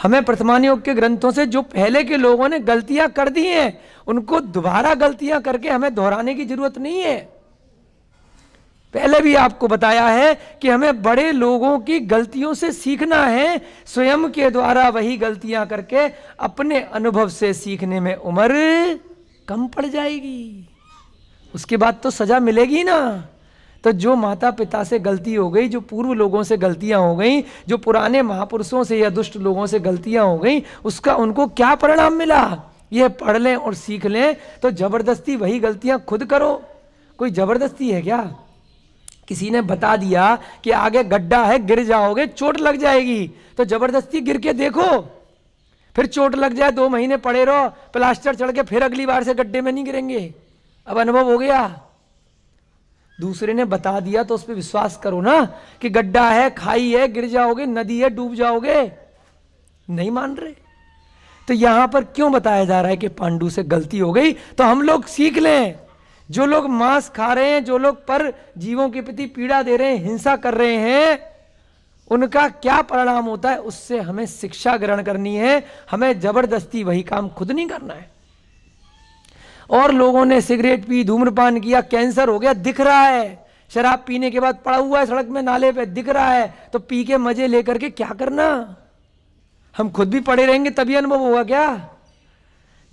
A: हमें प्रथमान योग के ग्रंथों से जो पहले के लोगों ने गलतियां कर दी हैं उनको दोबारा गलतियां करके हमें दोहराने की जरूरत नहीं है पहले भी आपको बताया है कि हमें बड़े लोगों की गलतियों से सीखना है स्वयं के द्वारा वही गलतियां करके अपने अनुभव से सीखने में उम्र कम पड़ जाएगी उसके बाद तो सजा मिलेगी ना तो जो माता पिता से गलती हो गई जो पूर्व लोगों से गलतियां हो गई जो पुराने महापुरुषों से या दुष्ट लोगों से गलतियां हो गई उसका उनको क्या परिणाम मिला यह पढ़ लें और सीख लें तो जबरदस्ती वही गलतियां खुद करो कोई जबरदस्ती है क्या किसी ने बता दिया कि आगे गड्ढा है गिर जाओगे चोट लग जाएगी तो जबरदस्ती गिर के देखो फिर चोट लग जाए दो महीने पड़े रहो प्लास्टर चढ़ के फिर अगली बार से गड्ढे में नहीं गिरेंगे अब अनुभव हो गया दूसरे ने बता दिया तो उस पर विश्वास करो ना कि गड्ढा है खाई है गिर जाओगे नदी है डूब जाओगे नहीं मान रहे तो यहां पर क्यों बताया जा रहा है कि पांडु से गलती हो गई तो हम लोग सीख लें जो लोग मांस खा रहे हैं जो लोग पर जीवों के प्रति पीड़ा दे रहे हैं हिंसा कर रहे हैं उनका क्या परिणाम होता है उससे हमें शिक्षा ग्रहण करनी है हमें जबरदस्ती वही काम खुद नहीं करना है और लोगों ने सिगरेट पी धूम्रपान किया कैंसर हो गया दिख रहा है शराब पीने के बाद पड़ा हुआ है सड़क में नाले पे दिख रहा है तो पी के मजे लेकर के क्या करना हम खुद भी पड़े रहेंगे तभी अनुभव होगा क्या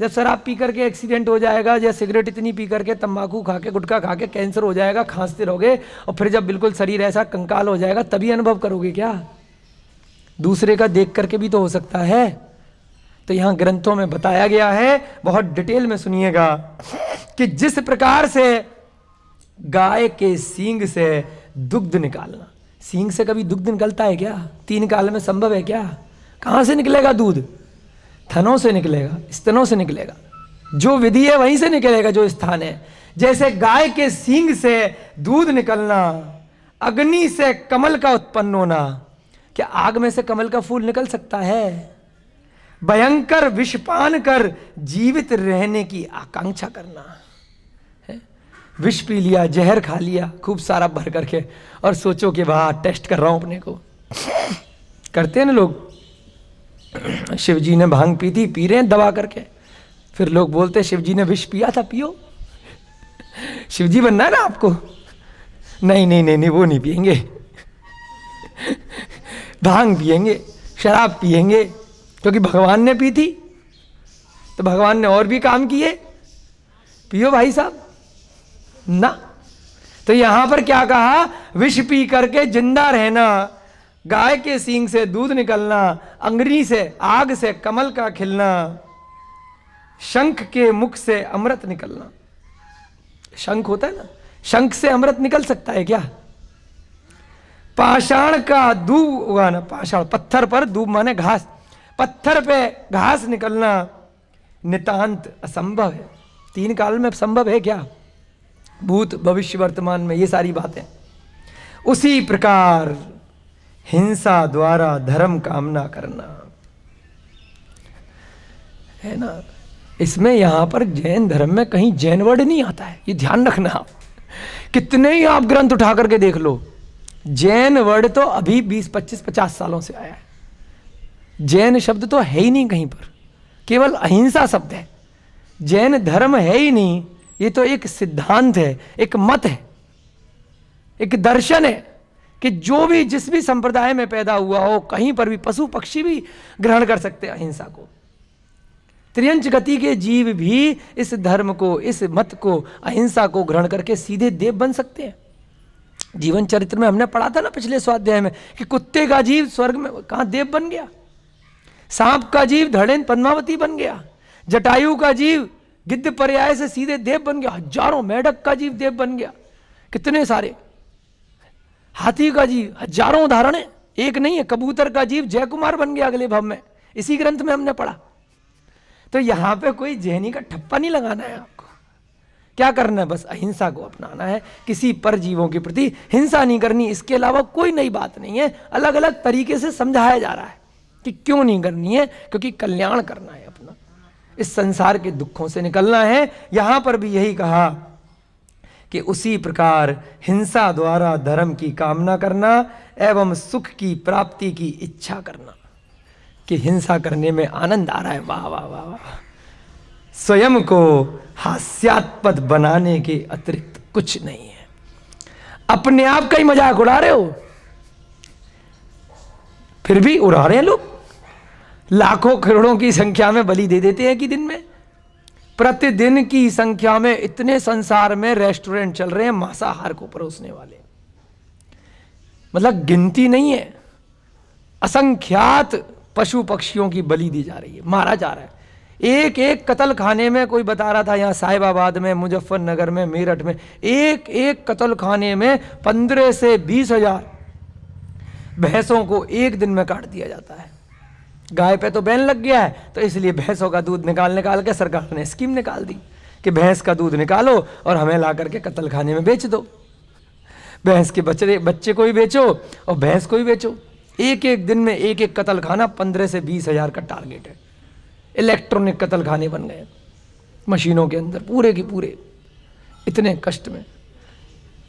A: जब शराब पी करके एक्सीडेंट हो जाएगा या सिगरेट इतनी पी करके तंबाकू खा के गुटखा खा के कैंसर हो जाएगा खांसते रहोगे और फिर जब बिल्कुल शरीर ऐसा कंकाल हो जाएगा तभी अनुभव करोगे क्या दूसरे का देख करके भी तो हो सकता है तो यहां ग्रंथों में बताया गया है बहुत डिटेल में सुनिएगा कि जिस प्रकार से गाय के सींग से दुग्ध निकालना सींग से कभी दुग्ध निकलता है क्या तीन काल में संभव है क्या कहां से निकलेगा दूध थनों से निकलेगा स्तनों से निकलेगा जो विधि है वहीं से निकलेगा जो स्थान है जैसे गाय के सींग से दूध निकलना अग्नि से कमल का उत्पन्न होना क्या आग में से कमल का फूल निकल सकता है भयंकर विषपान कर जीवित रहने की आकांक्षा करना है विष पी लिया जहर खा लिया खूब सारा भर करके और सोचो कि वाह टेस्ट कर रहा हूं अपने को करते हैं ना लोग (coughs) शिव जी ने भांग पी थी पी रहे हैं दबा करके फिर लोग बोलते शिव जी ने विष पिया था पियो (laughs) शिव जी बनना है ना आपको नहीं नहीं नहीं नहीं वो नहीं पियेंगे (laughs) भांग पियेंगे शराब पियेंगे क्योंकि भगवान ने पी थी तो भगवान ने और भी काम किए पियो भाई साहब ना तो यहां पर क्या कहा विष पी करके जिंदा रहना गाय के सींग से दूध निकलना अंगरी से आग से कमल का खिलना शंख के मुख से अमृत निकलना शंख होता है ना शंख से अमृत निकल सकता है क्या पाषाण का दूब उगाना पाषाण पत्थर पर दूब माने घास पत्थर पे घास निकलना नितांत असंभव है तीन काल में संभव है क्या भूत भविष्य वर्तमान में ये सारी बातें उसी प्रकार हिंसा द्वारा धर्म कामना करना है ना इसमें यहां पर जैन धर्म में कहीं जैन वर्ड नहीं आता है ये ध्यान रखना आप कितने ही आप ग्रंथ उठा करके देख लो जैन वर्ड तो अभी 20, 25, 50 सालों से आया है जैन शब्द तो है ही नहीं कहीं पर केवल अहिंसा शब्द है जैन धर्म है ही नहीं ये तो एक सिद्धांत है एक मत है एक दर्शन है कि जो भी जिस भी संप्रदाय में पैदा हुआ हो कहीं पर भी पशु पक्षी भी ग्रहण कर सकते हैं अहिंसा को त्रियंश गति के जीव भी इस धर्म को इस मत को अहिंसा को ग्रहण करके सीधे देव बन सकते हैं जीवन चरित्र में हमने पढ़ा था ना पिछले स्वाध्याय में कि कुत्ते का जीव स्वर्ग में कहाँ देव बन गया सांप का जीव धड़ेन पद्मावती बन गया जटायु का जीव गिद्ध पर्याय से सीधे देव बन गया हजारों मेढक का जीव देव बन गया कितने सारे हाथी का जीव हजारों उदाहरण है एक नहीं है कबूतर का जीव जयकुमार बन गया अगले भव में इसी ग्रंथ में हमने पढ़ा तो यहाँ पे कोई जहनी का ठप्पा नहीं लगाना है आपको क्या करना है बस अहिंसा को अपनाना है किसी पर जीवों के प्रति हिंसा नहीं करनी इसके अलावा कोई नई बात नहीं है अलग अलग तरीके से समझाया जा रहा है कि क्यों नहीं करनी है क्योंकि कल्याण करना है अपना इस संसार के दुखों से निकलना है यहां पर भी यही कहा कि उसी प्रकार हिंसा द्वारा धर्म की कामना करना एवं सुख की प्राप्ति की इच्छा करना कि हिंसा करने में आनंद आ रहा है वाह वाह वाह वाह स्वयं को हास्यात्पद बनाने के अतिरिक्त कुछ नहीं है अपने आप का ही मजाक उड़ा रहे हो फिर भी उड़ा रहे हैं लोग लाखों करोड़ों की संख्या में बलि दे देते हैं कि दिन में प्रतिदिन की संख्या में इतने संसार में रेस्टोरेंट चल रहे हैं मांसाहार को परोसने वाले मतलब गिनती नहीं है असंख्यात पशु पक्षियों की बलि दी जा रही है मारा जा रहा है एक एक कत्ल खाने में कोई बता रहा था यहाँ साहिबाबाद में मुजफ्फरनगर में मेरठ में एक एक कतल खाने में पंद्रह से बीस हजार भैंसों को एक दिन में काट दिया जाता है गाय पे तो बैन लग गया है तो इसलिए भैंसों का दूध निकाल निकाल के सरकार ने स्कीम निकाल दी कि भैंस का दूध निकालो और हमें ला करके कत्ल खाने में बेच दो भैंस के बच्चे बच्चे को ही बेचो और भैंस को ही बेचो एक एक दिन में एक एक कत्ल खाना पंद्रह से बीस हजार का टारगेट है इलेक्ट्रॉनिक कत्ल खाने बन गए मशीनों के अंदर पूरे के पूरे इतने कष्ट में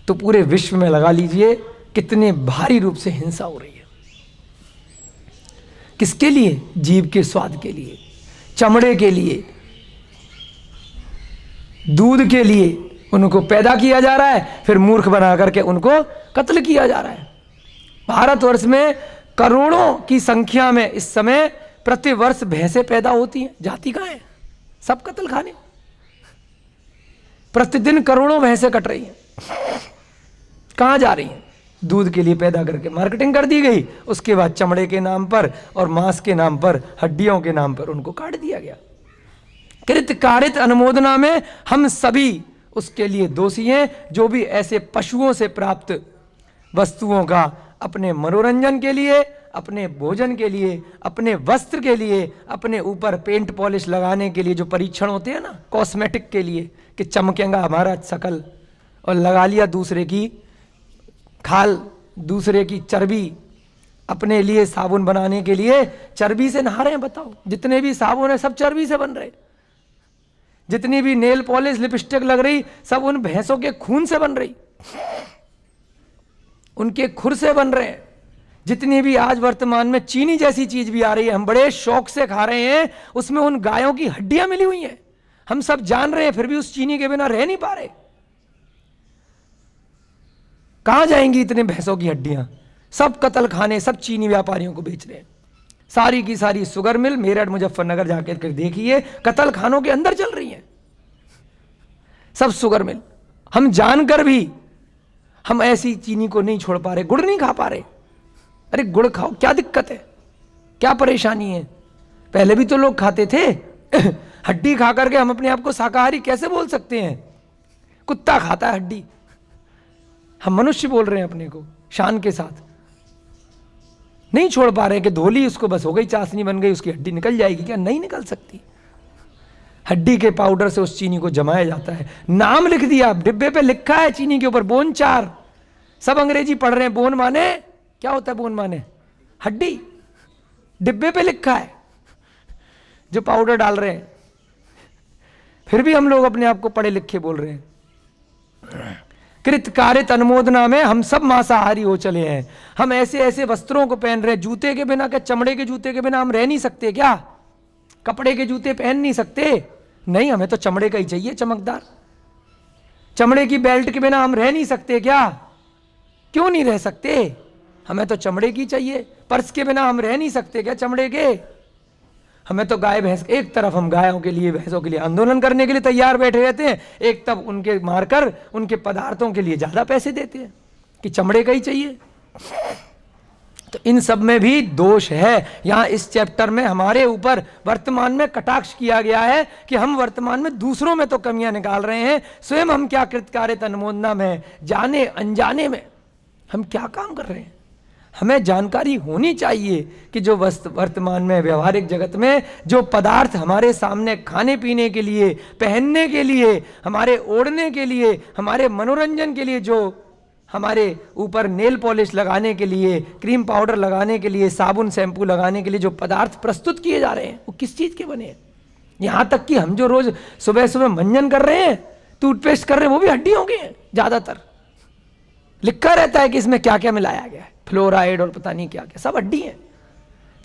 A: तो पूरे विश्व में लगा लीजिए कितने भारी रूप से हिंसा हो रही किसके लिए जीव के स्वाद के लिए चमड़े के लिए दूध के लिए उनको पैदा किया जा रहा है फिर मूर्ख बना करके उनको कत्ल किया जा रहा है भारतवर्ष में करोड़ों की संख्या में इस समय प्रतिवर्ष भैंसे पैदा होती हैं जाति का है सब कत्ल खाने प्रतिदिन करोड़ों भैंसे कट रही हैं कहाँ जा रही हैं दूध के लिए पैदा करके मार्केटिंग कर दी गई उसके बाद चमड़े के नाम पर और मांस के नाम पर हड्डियों के नाम पर उनको काट दिया गया कृत कारित अनुमोदना में हम सभी उसके लिए दोषी हैं जो भी ऐसे पशुओं से प्राप्त वस्तुओं का अपने मनोरंजन के लिए अपने भोजन के लिए अपने वस्त्र के लिए अपने ऊपर पेंट पॉलिश लगाने के लिए जो परीक्षण होते हैं ना कॉस्मेटिक के लिए कि चमकेगा हमारा शकल और लगा लिया दूसरे की खाल दूसरे की चर्बी अपने लिए साबुन बनाने के लिए चर्बी से नहा रहे हैं बताओ जितने भी साबुन है सब चर्बी से बन रहे जितनी भी नेल पॉलिश लिपस्टिक लग रही सब उन भैंसों के खून से बन रही उनके खुर से बन रहे हैं जितनी भी आज वर्तमान में चीनी जैसी चीज भी आ रही है हम बड़े शौक से खा रहे हैं उसमें उन गायों की हड्डियां मिली हुई हैं हम सब जान रहे हैं फिर भी उस चीनी के बिना रह नहीं पा रहे कहाँ जाएंगी इतने भैंसों की हड्डियाँ सब कतल खाने सब चीनी व्यापारियों को बेच रहे हैं सारी की सारी सुगर मिल मेरठ मुजफ्फरनगर जाकर देखिए कतल खानों के अंदर चल रही हैं सब सुगर मिल हम जानकर भी हम ऐसी चीनी को नहीं छोड़ पा रहे गुड़ नहीं खा पा रहे अरे गुड़ खाओ क्या दिक्कत है क्या परेशानी है पहले भी तो लोग खाते थे (clears throat) हड्डी खा करके हम अपने आप को शाकाहारी कैसे बोल सकते हैं कुत्ता खाता है हड्डी हम मनुष्य बोल रहे हैं अपने को शान के साथ नहीं छोड़ पा रहे कि धोली उसको बस हो गई चाशनी बन गई उसकी हड्डी निकल जाएगी क्या नहीं निकल सकती हड्डी के पाउडर से उस चीनी को जमाया जाता है नाम लिख दिया आप डिब्बे पे लिखा है चीनी के ऊपर बोन चार सब अंग्रेजी पढ़ रहे हैं बोन माने क्या होता है बोन माने हड्डी डिब्बे पे लिखा है जो पाउडर डाल रहे हैं फिर भी हम लोग अपने आप को पढ़े लिखे बोल रहे हैं कृतकारित अनुमोदना में हम सब मांसाहारी हो चले हैं हम ऐसे ऐसे वस्त्रों को पहन रहे जूते के बिना क्या चमड़े के जूते के बिना हम रह नहीं सकते क्या कपड़े के जूते पहन नहीं सकते नहीं हमें तो चमड़े का ही चाहिए चमकदार चमड़े की बेल्ट के बिना हम रह नहीं सकते क्या क्यों नहीं रह सकते हमें तो चमड़े की चाहिए पर्स के बिना हम रह नहीं सकते क्या चमड़े के हमें तो गाय भैंस एक तरफ हम गायों के लिए भैंसों के लिए आंदोलन करने के लिए तैयार बैठे रहते हैं एक तब उनके मारकर उनके पदार्थों के लिए ज़्यादा पैसे देते हैं कि चमड़े का ही चाहिए तो इन सब में भी दोष है यहाँ इस चैप्टर में हमारे ऊपर वर्तमान में कटाक्ष किया गया है कि हम वर्तमान में दूसरों में तो कमियां निकाल रहे हैं स्वयं हम क्या कृतकार्य तनमोदना में जाने अनजाने में हम क्या काम कर रहे हैं हमें जानकारी होनी चाहिए कि जो वस्त वर्तमान में व्यवहारिक जगत में जो पदार्थ हमारे सामने खाने पीने के लिए पहनने के लिए हमारे ओढ़ने के लिए हमारे मनोरंजन के लिए जो हमारे ऊपर नेल पॉलिश लगाने के लिए क्रीम पाउडर लगाने के लिए साबुन शैम्पू लगाने के लिए जो पदार्थ प्रस्तुत किए जा रहे हैं वो किस चीज़ के बने हैं यहाँ तक कि हम जो रोज़ सुबह सुबह मंजन कर रहे हैं टूथपेस्ट कर रहे हैं वो भी हड्डियों के हैं ज़्यादातर लिखा रहता है कि इसमें क्या क्या मिलाया गया है फ्लोराइड और पता नहीं क्या क्या सब हड्डी है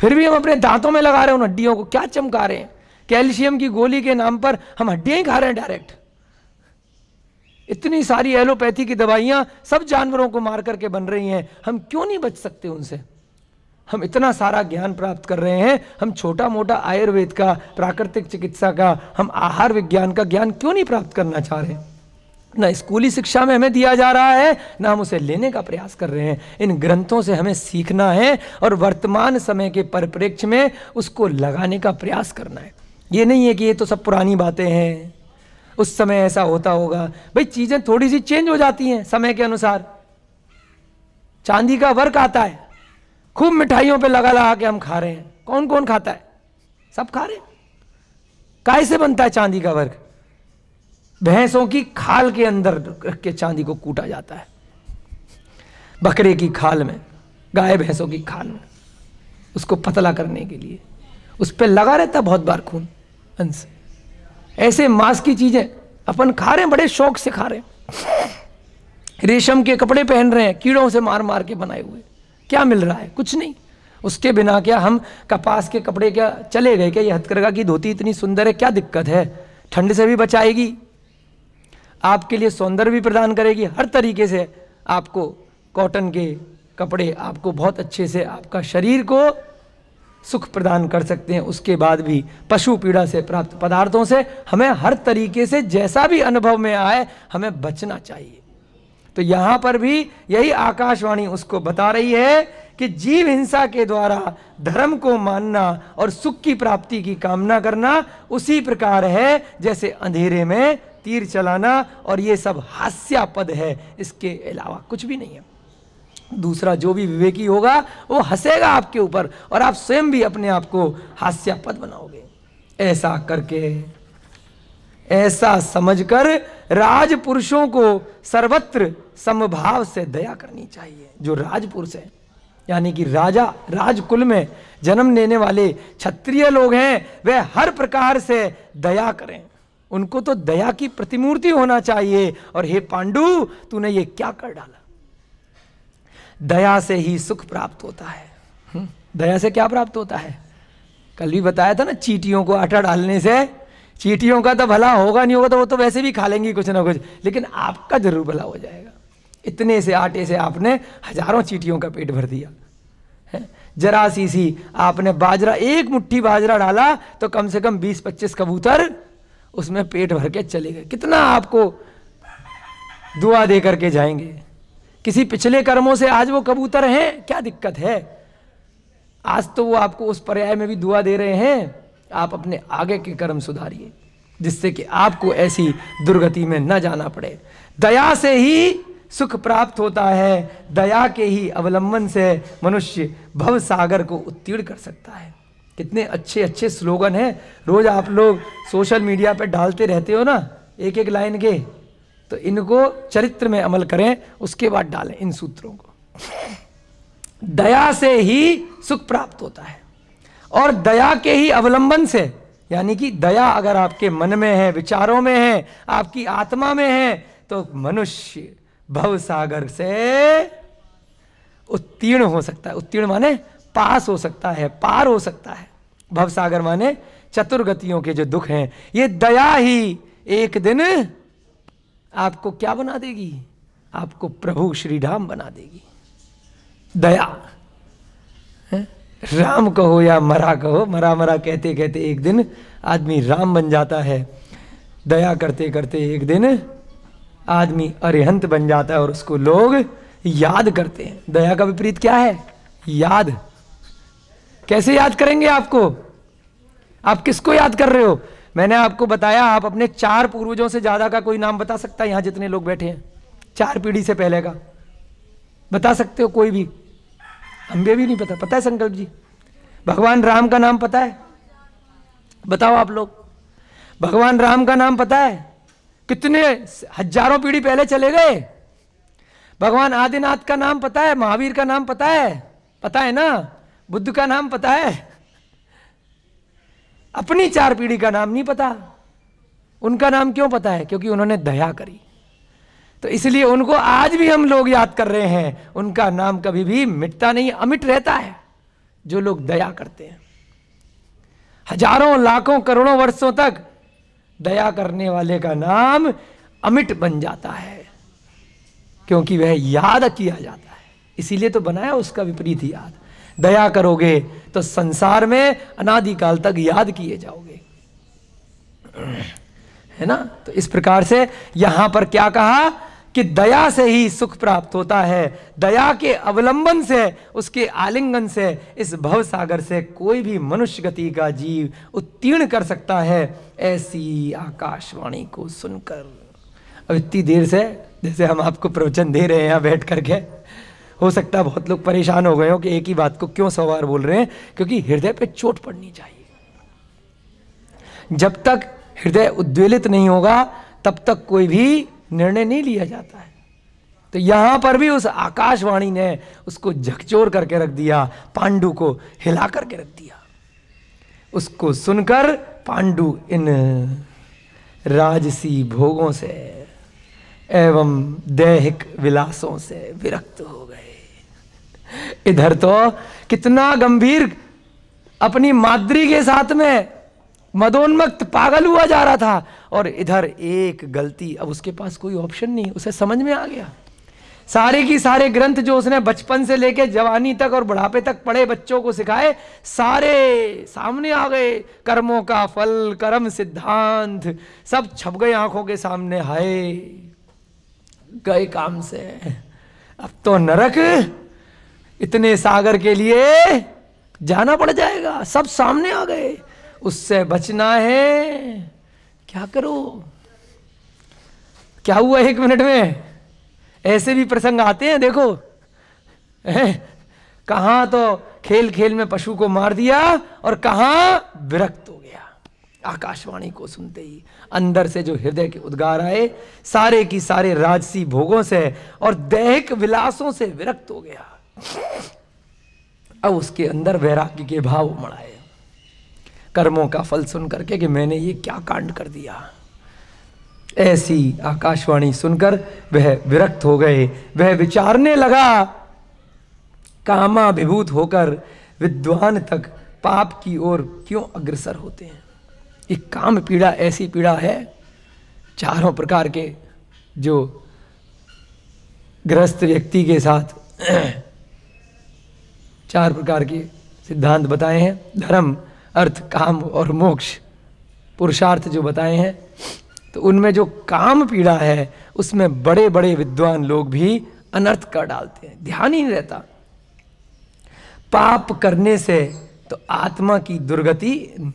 A: फिर भी हम अपने दांतों में लगा रहे हैं उन हड्डियों को क्या चमका रहे हैं कैल्शियम की गोली के नाम पर हम हड्डियाँ ही खा रहे हैं डायरेक्ट इतनी सारी एलोपैथी की दवाइयाँ सब जानवरों को मार करके बन रही हैं हम क्यों नहीं बच सकते उनसे हम इतना सारा ज्ञान प्राप्त कर रहे हैं हम छोटा मोटा आयुर्वेद का प्राकृतिक चिकित्सा का हम आहार विज्ञान का ज्ञान क्यों नहीं प्राप्त करना चाह रहे हैं ना स्कूली शिक्षा में हमें दिया जा रहा है ना हम उसे लेने का प्रयास कर रहे हैं इन ग्रंथों से हमें सीखना है और वर्तमान समय के परिप्रेक्ष्य में उसको लगाने का प्रयास करना है ये नहीं है कि ये तो सब पुरानी बातें हैं उस समय ऐसा होता होगा भाई चीज़ें थोड़ी सी चेंज हो जाती हैं समय के अनुसार चांदी का वर्क आता है खूब मिठाइयों पे लगा लगा के हम खा रहे हैं कौन कौन खाता है सब खा रहे हैं काय से बनता है चांदी का वर्क भैंसों की खाल के अंदर के चांदी को कूटा जाता है बकरे की खाल में गाय भैंसों की खाल में उसको पतला करने के लिए उस पर लगा रहता बहुत बार खून अंश ऐसे मांस की चीज़ें अपन खा रहे हैं बड़े शौक से खा रहे हैं रेशम के कपड़े पहन रहे हैं कीड़ों से मार मार के बनाए हुए क्या मिल रहा है कुछ नहीं उसके बिना क्या हम कपास के कपड़े क्या चले गए क्या ये हथकरघा की धोती इतनी सुंदर है क्या दिक्कत है ठंड से भी बचाएगी आपके लिए सौंदर्य भी प्रदान करेगी हर तरीके से आपको कॉटन के कपड़े आपको बहुत अच्छे से आपका शरीर को सुख प्रदान कर सकते हैं उसके बाद भी पशु पीड़ा से प्राप्त पदार्थों से हमें हर तरीके से जैसा भी अनुभव में आए हमें बचना चाहिए तो यहाँ पर भी यही आकाशवाणी उसको बता रही है कि जीव हिंसा के द्वारा धर्म को मानना और सुख की प्राप्ति की कामना करना उसी प्रकार है जैसे अंधेरे में तीर चलाना और ये सब हास्यापद है इसके अलावा कुछ भी नहीं है दूसरा जो भी विवेकी होगा वो हंसेगा आपके ऊपर और आप स्वयं भी अपने आप को हास्यापद बनाओगे ऐसा करके ऐसा समझकर राजपुरुषों को सर्वत्र समभाव से दया करनी चाहिए जो राजपुरुष है यानी कि राजा राजकुल में जन्म लेने वाले क्षत्रिय लोग हैं वह हर प्रकार से दया करें उनको तो दया की प्रतिमूर्ति होना चाहिए और हे पांडु तूने ये क्या कर डाला दया से ही सुख प्राप्त होता है हम्म। दया से क्या प्राप्त होता है कल भी बताया था ना चीटियों को आटा डालने से चीटियों का तो भला होगा नहीं होगा तो वो तो वैसे भी खा लेंगी कुछ ना कुछ लेकिन आपका जरूर भला हो जाएगा इतने से आटे से आपने हजारों चीटियों का पेट भर दिया है जरा सी सी आपने बाजरा एक मुट्ठी बाजरा डाला तो कम से कम बीस पच्चीस कबूतर उसमें पेट भर के चले गए कितना आपको दुआ दे करके जाएंगे किसी पिछले कर्मों से आज वो कबूतर हैं क्या दिक्कत है आज तो वो आपको उस पर्याय में भी दुआ दे रहे हैं आप अपने आगे के कर्म सुधारिए जिससे कि आपको ऐसी दुर्गति में न जाना पड़े दया से ही सुख प्राप्त होता है दया के ही अवलंबन से मनुष्य भव सागर को उत्तीर्ण कर सकता है कितने अच्छे अच्छे स्लोगन हैं रोज़ आप लोग सोशल मीडिया पर डालते रहते हो ना एक एक लाइन के तो इनको चरित्र में अमल करें उसके बाद डालें इन सूत्रों को दया से ही सुख प्राप्त होता है और दया के ही अवलंबन से यानी कि दया अगर आपके मन में है विचारों में है आपकी आत्मा में है तो मनुष्य भव सागर से उत्तीर्ण हो सकता है उत्तीर्ण माने पास हो सकता है पार हो सकता है भवसागर माने चतुर्गतियों के जो दुख हैं ये दया ही एक दिन आपको क्या बना देगी आपको प्रभु श्री राम बना देगी दया है? राम कहो या मरा कहो मरा मरा कहते कहते एक दिन आदमी राम बन जाता है दया करते करते एक दिन आदमी अरिहंत बन जाता है और उसको लोग याद करते हैं दया का विपरीत क्या है याद कैसे याद करेंगे आपको आप किसको याद कर रहे हो मैंने आपको बताया आप अपने चार पूर्वजों से ज्यादा का कोई नाम बता सकता है यहां जितने लोग बैठे हैं चार पीढ़ी से पहले का बता सकते हो कोई भी हमें भी नहीं पता पता है संकल्प जी भगवान राम का नाम पता है बताओ आप लोग भगवान राम का नाम पता है कितने हजारों पीढ़ी पहले चले गए भगवान आदिनाथ का नाम पता है महावीर का नाम पता है पता है ना बुद्ध का नाम पता है अपनी चार पीढ़ी का नाम नहीं पता उनका नाम क्यों पता है क्योंकि उन्होंने दया करी तो इसलिए उनको आज भी हम लोग याद कर रहे हैं उनका नाम कभी भी मिटता नहीं अमिट रहता है जो लोग दया करते हैं हजारों लाखों करोड़ों वर्षों तक दया करने वाले का नाम अमिट बन जाता है क्योंकि वह याद किया जाता है इसीलिए तो बनाया उसका विपरीत याद दया करोगे तो संसार में अनादिकाल तक याद किए जाओगे है ना तो इस प्रकार से यहां पर क्या कहा कि दया से ही सुख प्राप्त होता है दया के अवलंबन से उसके आलिंगन से इस भव सागर से कोई भी मनुष्य गति का जीव उत्तीर्ण कर सकता है ऐसी आकाशवाणी को सुनकर अब इतनी देर से जैसे हम आपको प्रवचन दे रहे हैं यहां बैठ करके हो सकता है बहुत लोग परेशान हो गए हो कि एक ही बात को क्यों सौ बार बोल रहे हैं क्योंकि हृदय पे चोट पड़नी चाहिए जब तक हृदय उद्वेलित नहीं होगा तब तक कोई भी निर्णय नहीं लिया जाता है तो यहां पर भी उस आकाशवाणी ने उसको झकझोर करके रख दिया पांडु को हिला करके रख दिया उसको सुनकर पांडु इन राजसी भोगों से एवं दैहिक विलासों से विरक्त हो गए इधर तो कितना गंभीर अपनी माद्री के साथ में मदोन्मक्त पागल हुआ जा रहा था और इधर एक गलती अब उसके पास कोई ऑप्शन नहीं उसे समझ में आ गया सारे की सारे ग्रंथ जो उसने बचपन से लेके जवानी तक और बुढ़ापे तक पढ़े बच्चों को सिखाए सारे सामने आ गए कर्मों का फल कर्म सिद्धांत सब छप गए आंखों के सामने हाय गए काम से अब तो नरक इतने सागर के लिए जाना पड़ जाएगा सब सामने आ गए उससे बचना है क्या करो क्या हुआ एक मिनट में ऐसे भी प्रसंग आते हैं देखो कहाँ तो खेल खेल में पशु को मार दिया और कहाँ विरक्त हो गया आकाशवाणी को सुनते ही अंदर से जो हृदय के उद्गार आए सारे की सारे राजसी भोगों से और दैहिक विलासों से विरक्त हो गया अब उसके अंदर वैराग्य के भाव मड़ाए कर्मों का फल सुन करके कि मैंने ये क्या कांड कर दिया ऐसी आकाशवाणी सुनकर वह विरक्त हो गए वह विचारने लगा कामा विभूत होकर विद्वान तक पाप की ओर क्यों अग्रसर होते हैं ये काम पीड़ा ऐसी पीड़ा है चारों प्रकार के जो गृहस्थ व्यक्ति के साथ चार प्रकार के सिद्धांत बताए हैं धर्म अर्थ काम और मोक्ष पुरुषार्थ जो बताए हैं तो उनमें जो काम पीड़ा है उसमें बड़े बड़े विद्वान लोग भी अनर्थ कर डालते हैं ध्यान ही नहीं रहता पाप करने से तो आत्मा की दुर्गति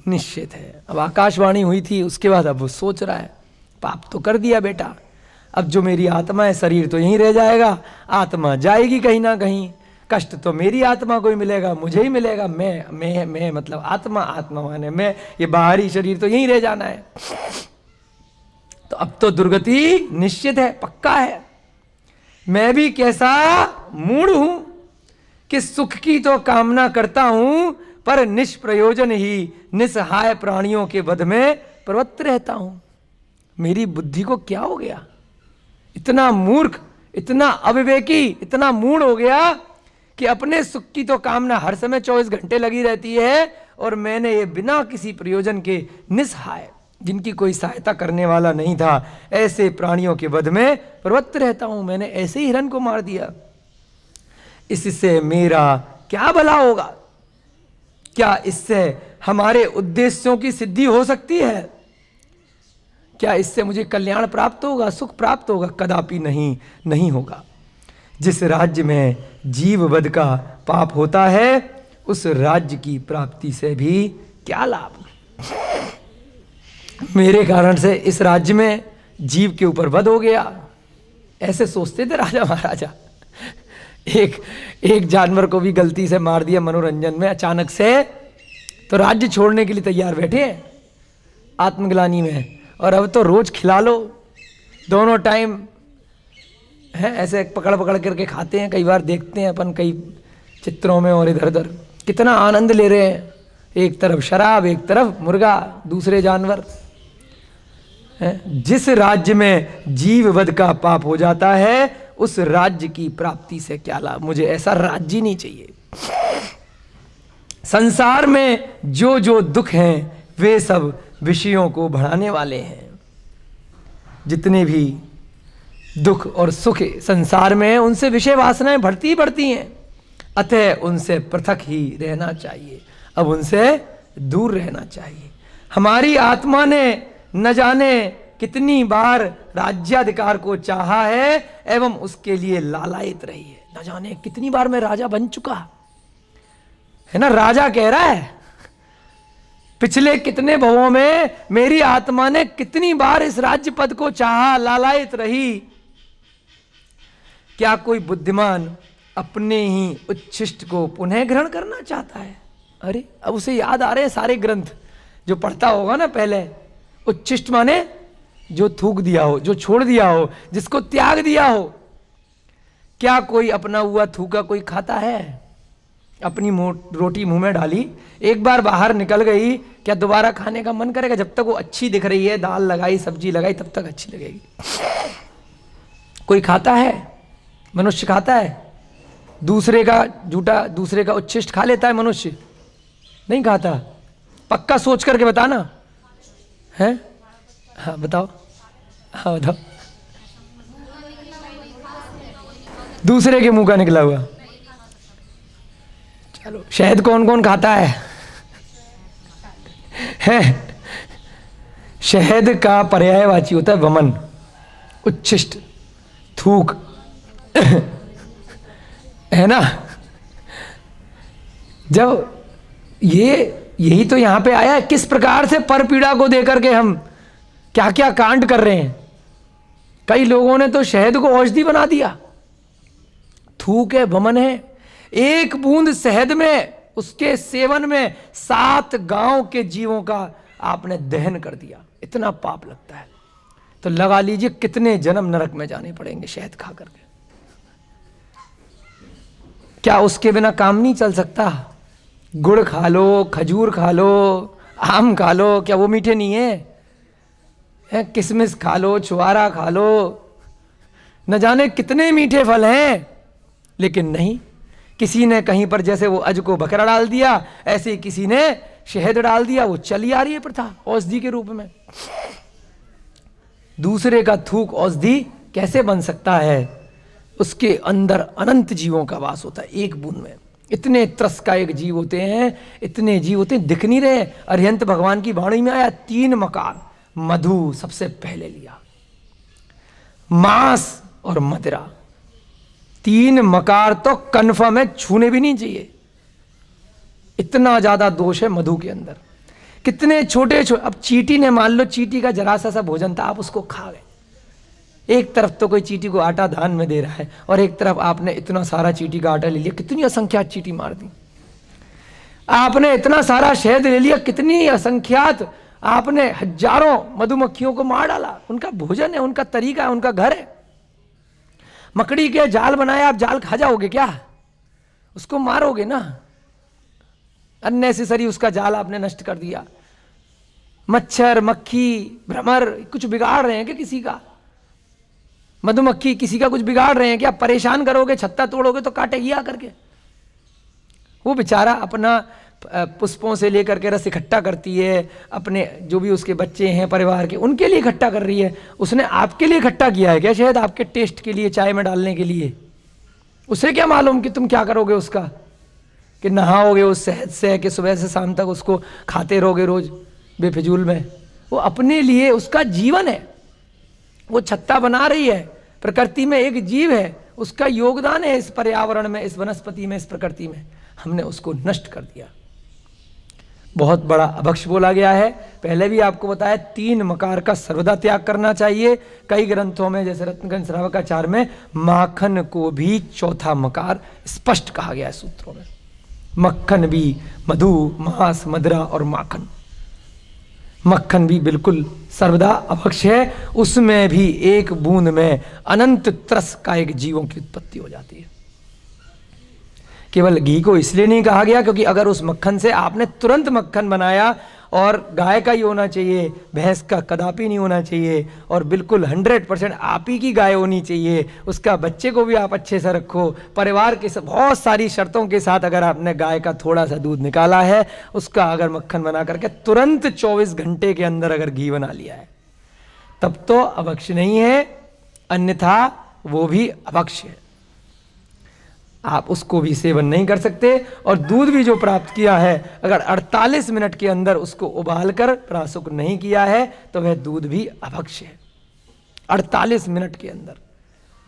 A: निश्चित है अब आकाशवाणी हुई थी उसके बाद अब वो सोच रहा है पाप तो कर दिया बेटा अब जो मेरी आत्मा है शरीर तो यहीं रह जाएगा आत्मा जाएगी कहीं ना कहीं कष्ट तो मेरी आत्मा को ही मिलेगा मुझे ही मिलेगा मैं मैं मैं मतलब आत्मा आत्मा माने मैं ये बाहरी शरीर तो यहीं रह जाना है तो अब तो दुर्गति निश्चित है पक्का है मैं भी कैसा मूड हूं कि सुख की तो कामना करता हूं पर निष्प्रयोजन ही निस्सहाय प्राणियों के वध में प्रवृत्त रहता हूं मेरी बुद्धि को क्या हो गया इतना मूर्ख इतना अविवेकी इतना मूड हो गया कि अपने सुख की तो कामना हर समय चौबीस घंटे लगी रहती है और मैंने ये बिना किसी प्रयोजन के निस्हाय जिनकी कोई सहायता करने वाला नहीं था ऐसे प्राणियों के वध में प्रवृत्त रहता हूं मैंने ऐसे ही हिरण को मार दिया इससे मेरा क्या भला होगा क्या इससे हमारे उद्देश्यों की सिद्धि हो सकती है क्या इससे मुझे कल्याण प्राप्त होगा सुख प्राप्त होगा कदापि नहीं नहीं होगा जिस राज्य में जीव वध का पाप होता है उस राज्य की प्राप्ति से भी क्या लाभ मेरे कारण से इस राज्य में जीव के ऊपर वध हो गया ऐसे सोचते थे राजा महाराजा एक एक जानवर को भी गलती से मार दिया मनोरंजन में अचानक से तो राज्य छोड़ने के लिए तैयार बैठे हैं आत्मग्लानी में और अब तो रोज खिला लो दोनों टाइम है ऐसे पकड़ पकड़ करके खाते हैं कई बार देखते हैं अपन कई चित्रों में और इधर उधर कितना आनंद ले रहे हैं एक तरफ शराब एक तरफ मुर्गा दूसरे जानवर जिस राज्य में जीव वध का पाप हो जाता है उस राज्य की प्राप्ति से क्या लाभ मुझे ऐसा राज्य नहीं चाहिए संसार में जो जो दुख हैं वे सब विषयों को बढ़ाने वाले हैं जितने भी दुख और सुख संसार में उनसे विषय वासनाएं बढ़ती ही बढ़ती हैं अतः उनसे पृथक ही रहना चाहिए अब उनसे दूर रहना चाहिए हमारी आत्मा ने न जाने कितनी बार राज्याधिकार को चाहा है एवं उसके लिए लालायित रही है न जाने कितनी बार मैं राजा बन चुका है ना राजा कह रहा है पिछले कितने भवों में मेरी आत्मा ने कितनी बार इस राज्य पद को चाहा लालायित रही क्या कोई बुद्धिमान अपने ही उच्छिष्ट को पुनः ग्रहण करना चाहता है अरे अब उसे याद आ रहे हैं सारे ग्रंथ जो पढ़ता होगा ना पहले उच्छिष्ट माने जो थूक दिया हो जो छोड़ दिया हो जिसको त्याग दिया हो क्या कोई अपना हुआ थूका कोई खाता है अपनी रोटी मुंह में डाली एक बार बाहर निकल गई क्या दोबारा खाने का मन करेगा जब तक वो अच्छी दिख रही है दाल लगाई सब्जी लगाई तब तक अच्छी लगेगी कोई खाता है मनुष्य खाता है दूसरे का झूठा दूसरे का उच्छिष्ट खा लेता है मनुष्य नहीं खाता पक्का सोच करके बताना है हाँ बताओ हाँ बताओ दूसरे के मुंह का निकला हुआ चलो शहद कौन कौन खाता है है शहद का पर्यायवाची होता है वमन उच्छिष्ट थूक (coughs) है ना जब ये यही तो यहां पे आया है किस प्रकार से पर पीड़ा को देकर के हम क्या क्या कांड कर रहे हैं कई लोगों ने तो शहद को औषधि बना दिया थूक है भमन है एक बूंद शहद में उसके सेवन में सात गांव के जीवों का आपने दहन कर दिया इतना पाप लगता है तो लगा लीजिए कितने जन्म नरक में जाने पड़ेंगे शहद खा करके क्या उसके बिना काम नहीं चल सकता गुड़ खा लो खजूर खा लो आम खा लो क्या वो मीठे नहीं है किसमिस खा लो छुआरा खा लो न जाने कितने मीठे फल हैं लेकिन नहीं किसी ने कहीं पर जैसे वो अज को बकरा डाल दिया ऐसे किसी ने शहद डाल दिया वो चली आ रही है प्रथा औषधि के रूप में दूसरे का थूक औषधि कैसे बन सकता है उसके अंदर अनंत जीवों का वास होता है एक बूंद में इतने त्रस का एक जीव होते हैं इतने जीव होते हैं दिख नहीं रहे अरिहंत भगवान की वाणी में आया तीन मकान मधु सबसे पहले लिया मांस और मदिरा तीन मकार तो कन्फर्म है छूने भी नहीं चाहिए इतना ज़्यादा दोष है मधु के अंदर कितने छोटे छोटे अब चीटी ने मान लो चीटी का जरा सा सा भोजन था आप उसको खा गए एक तरफ तो कोई चीटी को आटा धान में दे रहा है और एक तरफ आपने इतना सारा चीटी का आटा ले लिया कितनी असंख्यात चीटी मार दी आपने इतना सारा शहद ले लिया कितनी असंख्यात आपने हजारों मधुमक्खियों को मार डाला उनका भोजन है उनका तरीका है उनका घर है मकड़ी के जाल बनाया आप जाल खा जाओगे क्या उसको मारोगे ना अननेसेसरी उसका जाल आपने नष्ट कर दिया मच्छर मक्खी भ्रमर कुछ बिगाड़ रहे हैं क्या किसी का मधुमक्खी किसी का कुछ बिगाड़ रहे हैं क्या परेशान करोगे छत्ता तोड़ोगे तो काटेगी आ करके वो बेचारा अपना पुष्पों से लेकर के रस इकट्ठा करती है अपने जो भी उसके बच्चे हैं परिवार के उनके लिए इकट्ठा कर रही है उसने आपके लिए इकट्ठा किया है क्या शायद आपके टेस्ट के लिए चाय में डालने के लिए उसे क्या मालूम कि तुम क्या करोगे उसका कि नहाओगे उस शहद से कि सुबह से शाम तक उसको खाते रहोगे रोज़ बेफिजूल में वो अपने लिए उसका जीवन है वो छत्ता बना रही है प्रकृति में एक जीव है उसका योगदान है इस पर्यावरण में इस वनस्पति में इस प्रकृति में हमने उसको नष्ट कर दिया बहुत बड़ा अभक्ष बोला गया है पहले भी आपको बताया तीन मकार का सर्वदा त्याग करना चाहिए कई ग्रंथों में जैसे रत्नगंज श्रावकाचार में माखन को भी चौथा मकार स्पष्ट कहा गया है सूत्रों में मक्खन भी मधु मांस मदरा और माखन मक्खन भी बिल्कुल सर्वदा अभक्ष है उसमें भी एक बूंद में अनंत त्रस का एक जीवों की उत्पत्ति हो जाती है केवल घी को इसलिए नहीं कहा गया क्योंकि अगर उस मक्खन से आपने तुरंत मक्खन बनाया और गाय का ही होना चाहिए भैंस का कदापि नहीं होना चाहिए और बिल्कुल हंड्रेड परसेंट आप ही की गाय होनी चाहिए उसका बच्चे को भी आप अच्छे से रखो परिवार के बहुत सारी शर्तों के साथ अगर आपने गाय का थोड़ा सा दूध निकाला है उसका अगर मक्खन बना करके तुरंत चौबीस घंटे के अंदर अगर घी बना लिया है तब तो अवक्ष नहीं है अन्यथा वो भी अवक्ष है आप उसको भी सेवन नहीं कर सकते और दूध भी जो प्राप्त किया है अगर 48 मिनट के अंदर उसको उबाल कर प्रासुक नहीं किया है तो वह दूध भी अभक्ष है 48 मिनट के अंदर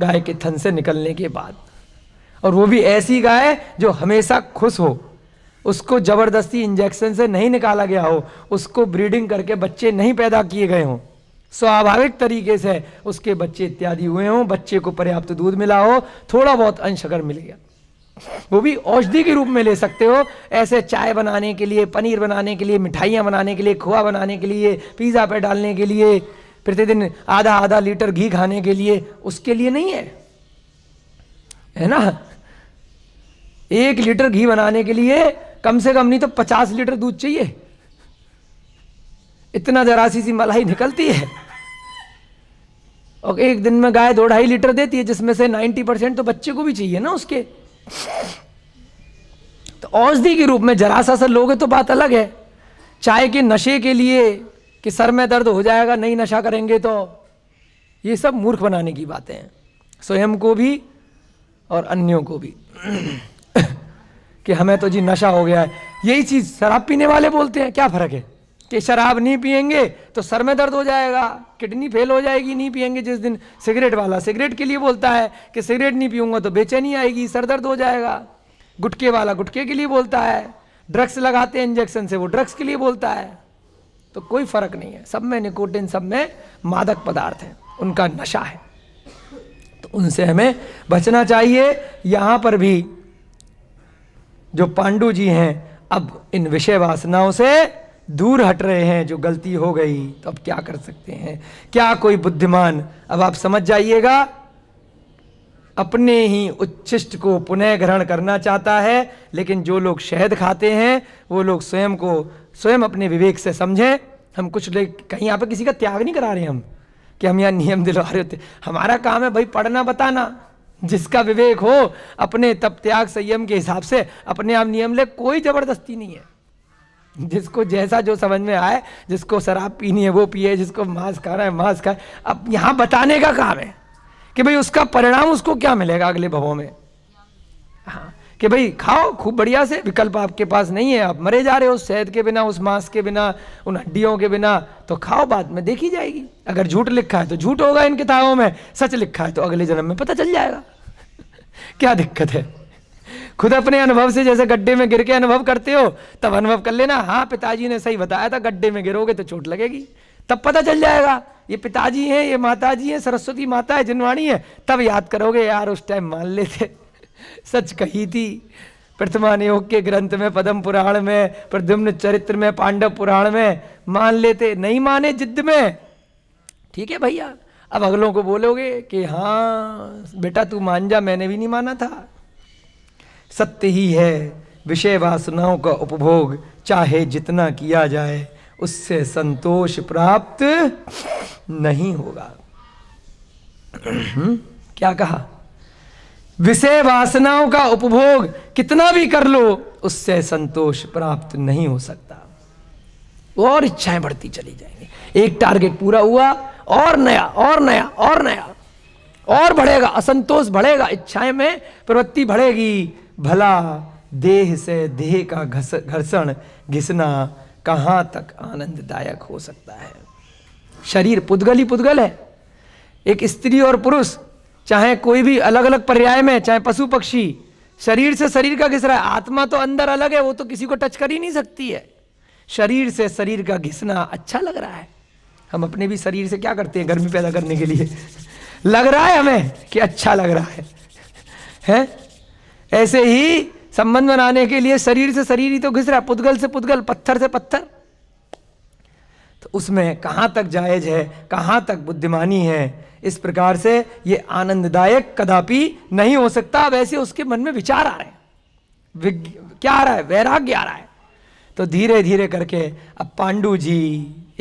A: गाय के थन से निकलने के बाद और वो भी ऐसी गाय जो हमेशा खुश हो उसको ज़बरदस्ती इंजेक्शन से नहीं निकाला गया हो उसको ब्रीडिंग करके बच्चे नहीं पैदा किए गए हों स्वाभाविक तरीके से उसके बच्चे इत्यादि हुए हों बच्चे को पर्याप्त दूध मिला हो थोड़ा बहुत अंश अगर मिल गया वो भी औषधि के रूप में ले सकते हो ऐसे चाय बनाने के लिए पनीर बनाने के लिए मिठाइयाँ बनाने के लिए खोआ बनाने के लिए पिज़्ज़ा पे डालने के लिए प्रतिदिन आधा आधा लीटर घी खाने के लिए उसके लिए नहीं है है ना एक लीटर घी बनाने के लिए कम से कम नहीं तो पचास लीटर दूध चाहिए इतना जरासी सी मलाई निकलती है और एक दिन में गाय दो ढाई लीटर देती है जिसमें से नाइन्टी परसेंट तो बच्चे को भी चाहिए ना उसके तो औषधि के रूप में जरा सा सर लोगे तो बात अलग है चाहे कि नशे के लिए कि सर में दर्द हो जाएगा नहीं नशा करेंगे तो ये सब मूर्ख बनाने की बातें हैं स्वयं को भी और अन्यों को भी (clears throat) कि हमें तो जी नशा हो गया है यही चीज़ शराब पीने वाले बोलते हैं क्या फ़र्क है कि शराब नहीं पियेंगे तो सर में दर्द हो जाएगा किडनी फेल हो जाएगी नहीं पियेंगे जिस दिन सिगरेट वाला सिगरेट के लिए बोलता है कि सिगरेट नहीं पीऊँगा तो बेचैनी आएगी सर दर्द हो जाएगा गुटके वाला गुटके के लिए बोलता है ड्रग्स लगाते हैं इंजेक्शन से वो ड्रग्स के लिए बोलता है तो कोई फर्क नहीं है सब में निकोटिन सब में मादक पदार्थ है उनका नशा है तो उनसे हमें बचना चाहिए यहाँ पर भी जो पांडु जी हैं अब इन विषय वासनाओं से दूर हट रहे हैं जो गलती हो गई तो अब क्या कर सकते हैं क्या कोई बुद्धिमान अब आप समझ जाइएगा अपने ही उच्छिष्ट को पुनः ग्रहण करना चाहता है लेकिन जो लोग शहद खाते हैं वो लोग स्वयं को स्वयं अपने विवेक से समझें हम कुछ ले कहीं यहाँ पर किसी का त्याग नहीं करा रहे हम कि हम यहाँ नियम दिलवा रहे होते हमारा काम है भाई पढ़ना बताना जिसका विवेक हो अपने तप त्याग संयम के हिसाब से अपने आप नियम ले कोई ज़बरदस्ती नहीं है जिसको जैसा जो समझ में आए जिसको शराब पीनी है वो पिए जिसको मांस खाना है मांस खाए अब यहाँ बताने का काम है कि भाई उसका परिणाम उसको क्या मिलेगा अगले भवों में हाँ कि भाई खाओ खूब बढ़िया से विकल्प आपके पास नहीं है आप मरे जा रहे हो उस शहद के बिना उस मांस के बिना उन हड्डियों के बिना तो खाओ बाद में देखी जाएगी अगर झूठ लिखा है तो झूठ होगा इन किताबों में सच लिखा है तो अगले जन्म में पता चल जाएगा (laughs) क्या दिक्कत है खुद अपने अनुभव से जैसे गड्ढे में गिर के अनुभव करते हो तब अनुभव कर लेना हाँ पिताजी ने सही बताया था गड्ढे में गिरोगे तो चोट लगेगी तब पता चल जाएगा ये पिताजी हैं ये माताजी हैं सरस्वती माता है जिनवाणी है तब याद करोगे यार उस टाइम मान लेते (laughs) सच कही थी प्रथमान योग के ग्रंथ में पद्म पुराण में प्रद्युम्न चरित्र में पांडव पुराण में मान लेते नहीं माने जिद्द में ठीक है भैया अब अगलों को बोलोगे कि हाँ बेटा तू मान जा मैंने भी नहीं माना था सत्य ही है विषय वासनाओं का उपभोग चाहे जितना किया जाए उससे संतोष प्राप्त नहीं होगा (clears throat) क्या कहा विषय वासनाओं का उपभोग कितना भी कर लो उससे संतोष प्राप्त नहीं हो सकता और इच्छाएं बढ़ती चली जाएंगी एक टारगेट पूरा हुआ और नया और नया और नया और बढ़ेगा असंतोष बढ़ेगा इच्छाएं में प्रवृत्ति बढ़ेगी भला देह से देह का घस घर्षण घिसना कहाँ तक आनंददायक हो सकता है शरीर पुद्गल ही पुद्गल है एक स्त्री और पुरुष चाहे कोई भी अलग अलग पर्याय में चाहे पशु पक्षी शरीर से शरीर का घिस रहा है आत्मा तो अंदर अलग है वो तो किसी को टच कर ही नहीं सकती है शरीर से शरीर का घिसना अच्छा लग रहा है हम अपने भी शरीर से क्या करते हैं गर्मी पैदा करने के लिए (laughs) लग रहा है हमें कि अच्छा लग रहा है है? ऐसे ही संबंध बनाने के लिए शरीर से शरीर ही तो घिस रहा पुतगल से पुतगल पत्थर से पत्थर तो उसमें कहां तक जायज है कहां तक बुद्धिमानी है इस प्रकार से ये आनंददायक कदापि नहीं हो सकता वैसे उसके मन में विचार आ रहे हैं क्या आ रहा है वैराग्य आ रहा है तो धीरे धीरे करके अब पांडु जी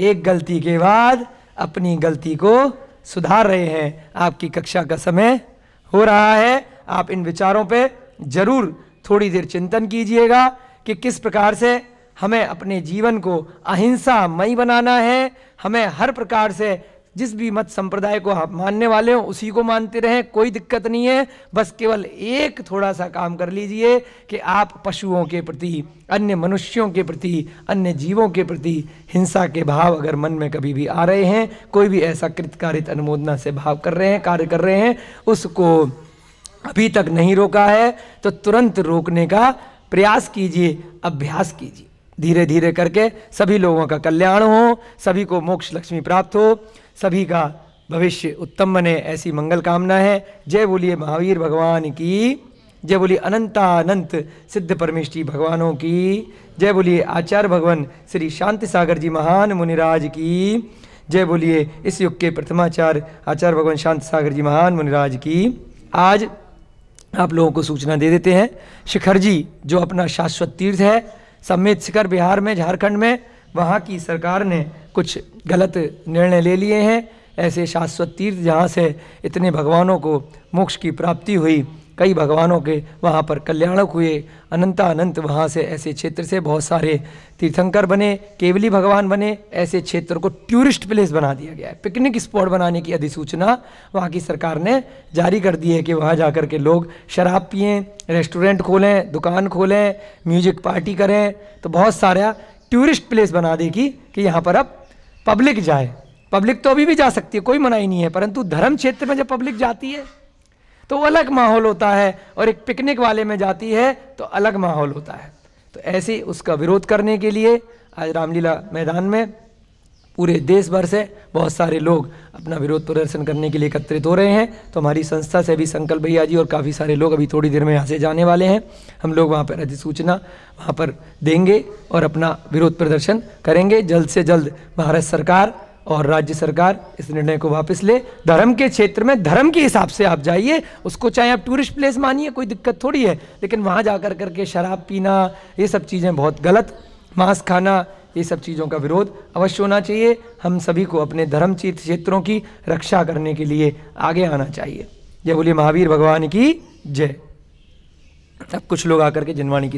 A: एक गलती के बाद अपनी गलती को सुधार रहे हैं आपकी कक्षा का समय हो रहा है आप इन विचारों पे जरूर थोड़ी देर चिंतन कीजिएगा कि किस प्रकार से हमें अपने जीवन को अहिंसा मई बनाना है हमें हर प्रकार से जिस भी मत संप्रदाय को आप मानने वाले हो उसी को मानते रहें कोई दिक्कत नहीं है बस केवल एक थोड़ा सा काम कर लीजिए कि आप पशुओं के प्रति अन्य मनुष्यों के प्रति अन्य जीवों के प्रति हिंसा के भाव अगर मन में कभी भी आ रहे हैं कोई भी ऐसा कृत कारित अनुमोदना से भाव कर रहे हैं कार्य कर रहे हैं उसको अभी तक नहीं रोका है तो तुरंत रोकने का प्रयास कीजिए अभ्यास कीजिए धीरे धीरे करके सभी लोगों का कल्याण हो सभी को मोक्ष लक्ष्मी प्राप्त हो सभी का भविष्य उत्तम बने ऐसी मंगल कामना है जय बोलिए महावीर भगवान की जय बोलिए अनंतानंत सिद्ध परमेष्टि भगवानों की जय बोलिए आचार्य भगवान श्री शांति सागर जी महान मुनिराज की जय बोलिए इस युग के प्रथमाचार्य आचार्य भगवान शांत सागर जी महान मुनिराज की आज आप लोगों को सूचना दे देते हैं शिखर जी जो अपना शाश्वत तीर्थ है समेत शिखर बिहार में झारखंड में वहाँ की सरकार ने कुछ गलत निर्णय ले लिए हैं ऐसे शाश्वत तीर्थ जहाँ से इतने भगवानों को मोक्ष की प्राप्ति हुई कई भगवानों के वहाँ पर कल्याणक हुए अनंतानंत वहाँ से ऐसे क्षेत्र से बहुत सारे तीर्थंकर बने केवली भगवान बने ऐसे क्षेत्र को टूरिस्ट प्लेस बना दिया गया है पिकनिक स्पॉट बनाने की अधिसूचना वहाँ की सरकार ने जारी कर दी है कि वहाँ जा के लोग शराब पिए रेस्टोरेंट खोलें दुकान खोलें म्यूजिक पार्टी करें तो बहुत सारा टूरिस्ट प्लेस बना देगी कि यहाँ पर अब पब्लिक जाए पब्लिक तो अभी भी जा सकती है कोई मनाही नहीं है परंतु धर्म क्षेत्र में जब पब्लिक जाती है तो अलग माहौल होता है और एक पिकनिक वाले में जाती है तो अलग माहौल होता है तो ऐसे उसका विरोध करने के लिए आज रामलीला मैदान में पूरे देश भर से बहुत सारे लोग अपना विरोध प्रदर्शन करने के लिए एकत्रित हो रहे हैं तो हमारी संस्था से भी संकल्प भैया जी और काफ़ी सारे लोग अभी थोड़ी देर में यहाँ से जाने वाले हैं हम लोग वहाँ पर अधिसूचना वहाँ पर देंगे और अपना विरोध प्रदर्शन करेंगे जल्द से जल्द भारत सरकार और राज्य सरकार इस निर्णय को वापस ले धर्म के क्षेत्र में धर्म के हिसाब से आप जाइए उसको चाहे आप टूरिस्ट प्लेस मानिए कोई दिक्कत थोड़ी है लेकिन वहाँ जाकर करके शराब पीना ये सब चीज़ें बहुत गलत मांस खाना ये सब चीज़ों का विरोध अवश्य होना चाहिए हम सभी को अपने धर्म क्षेत्रों की रक्षा करने के लिए आगे आना चाहिए जय बोलिए महावीर भगवान की जय तब कुछ लोग आकर के जिनवाणी की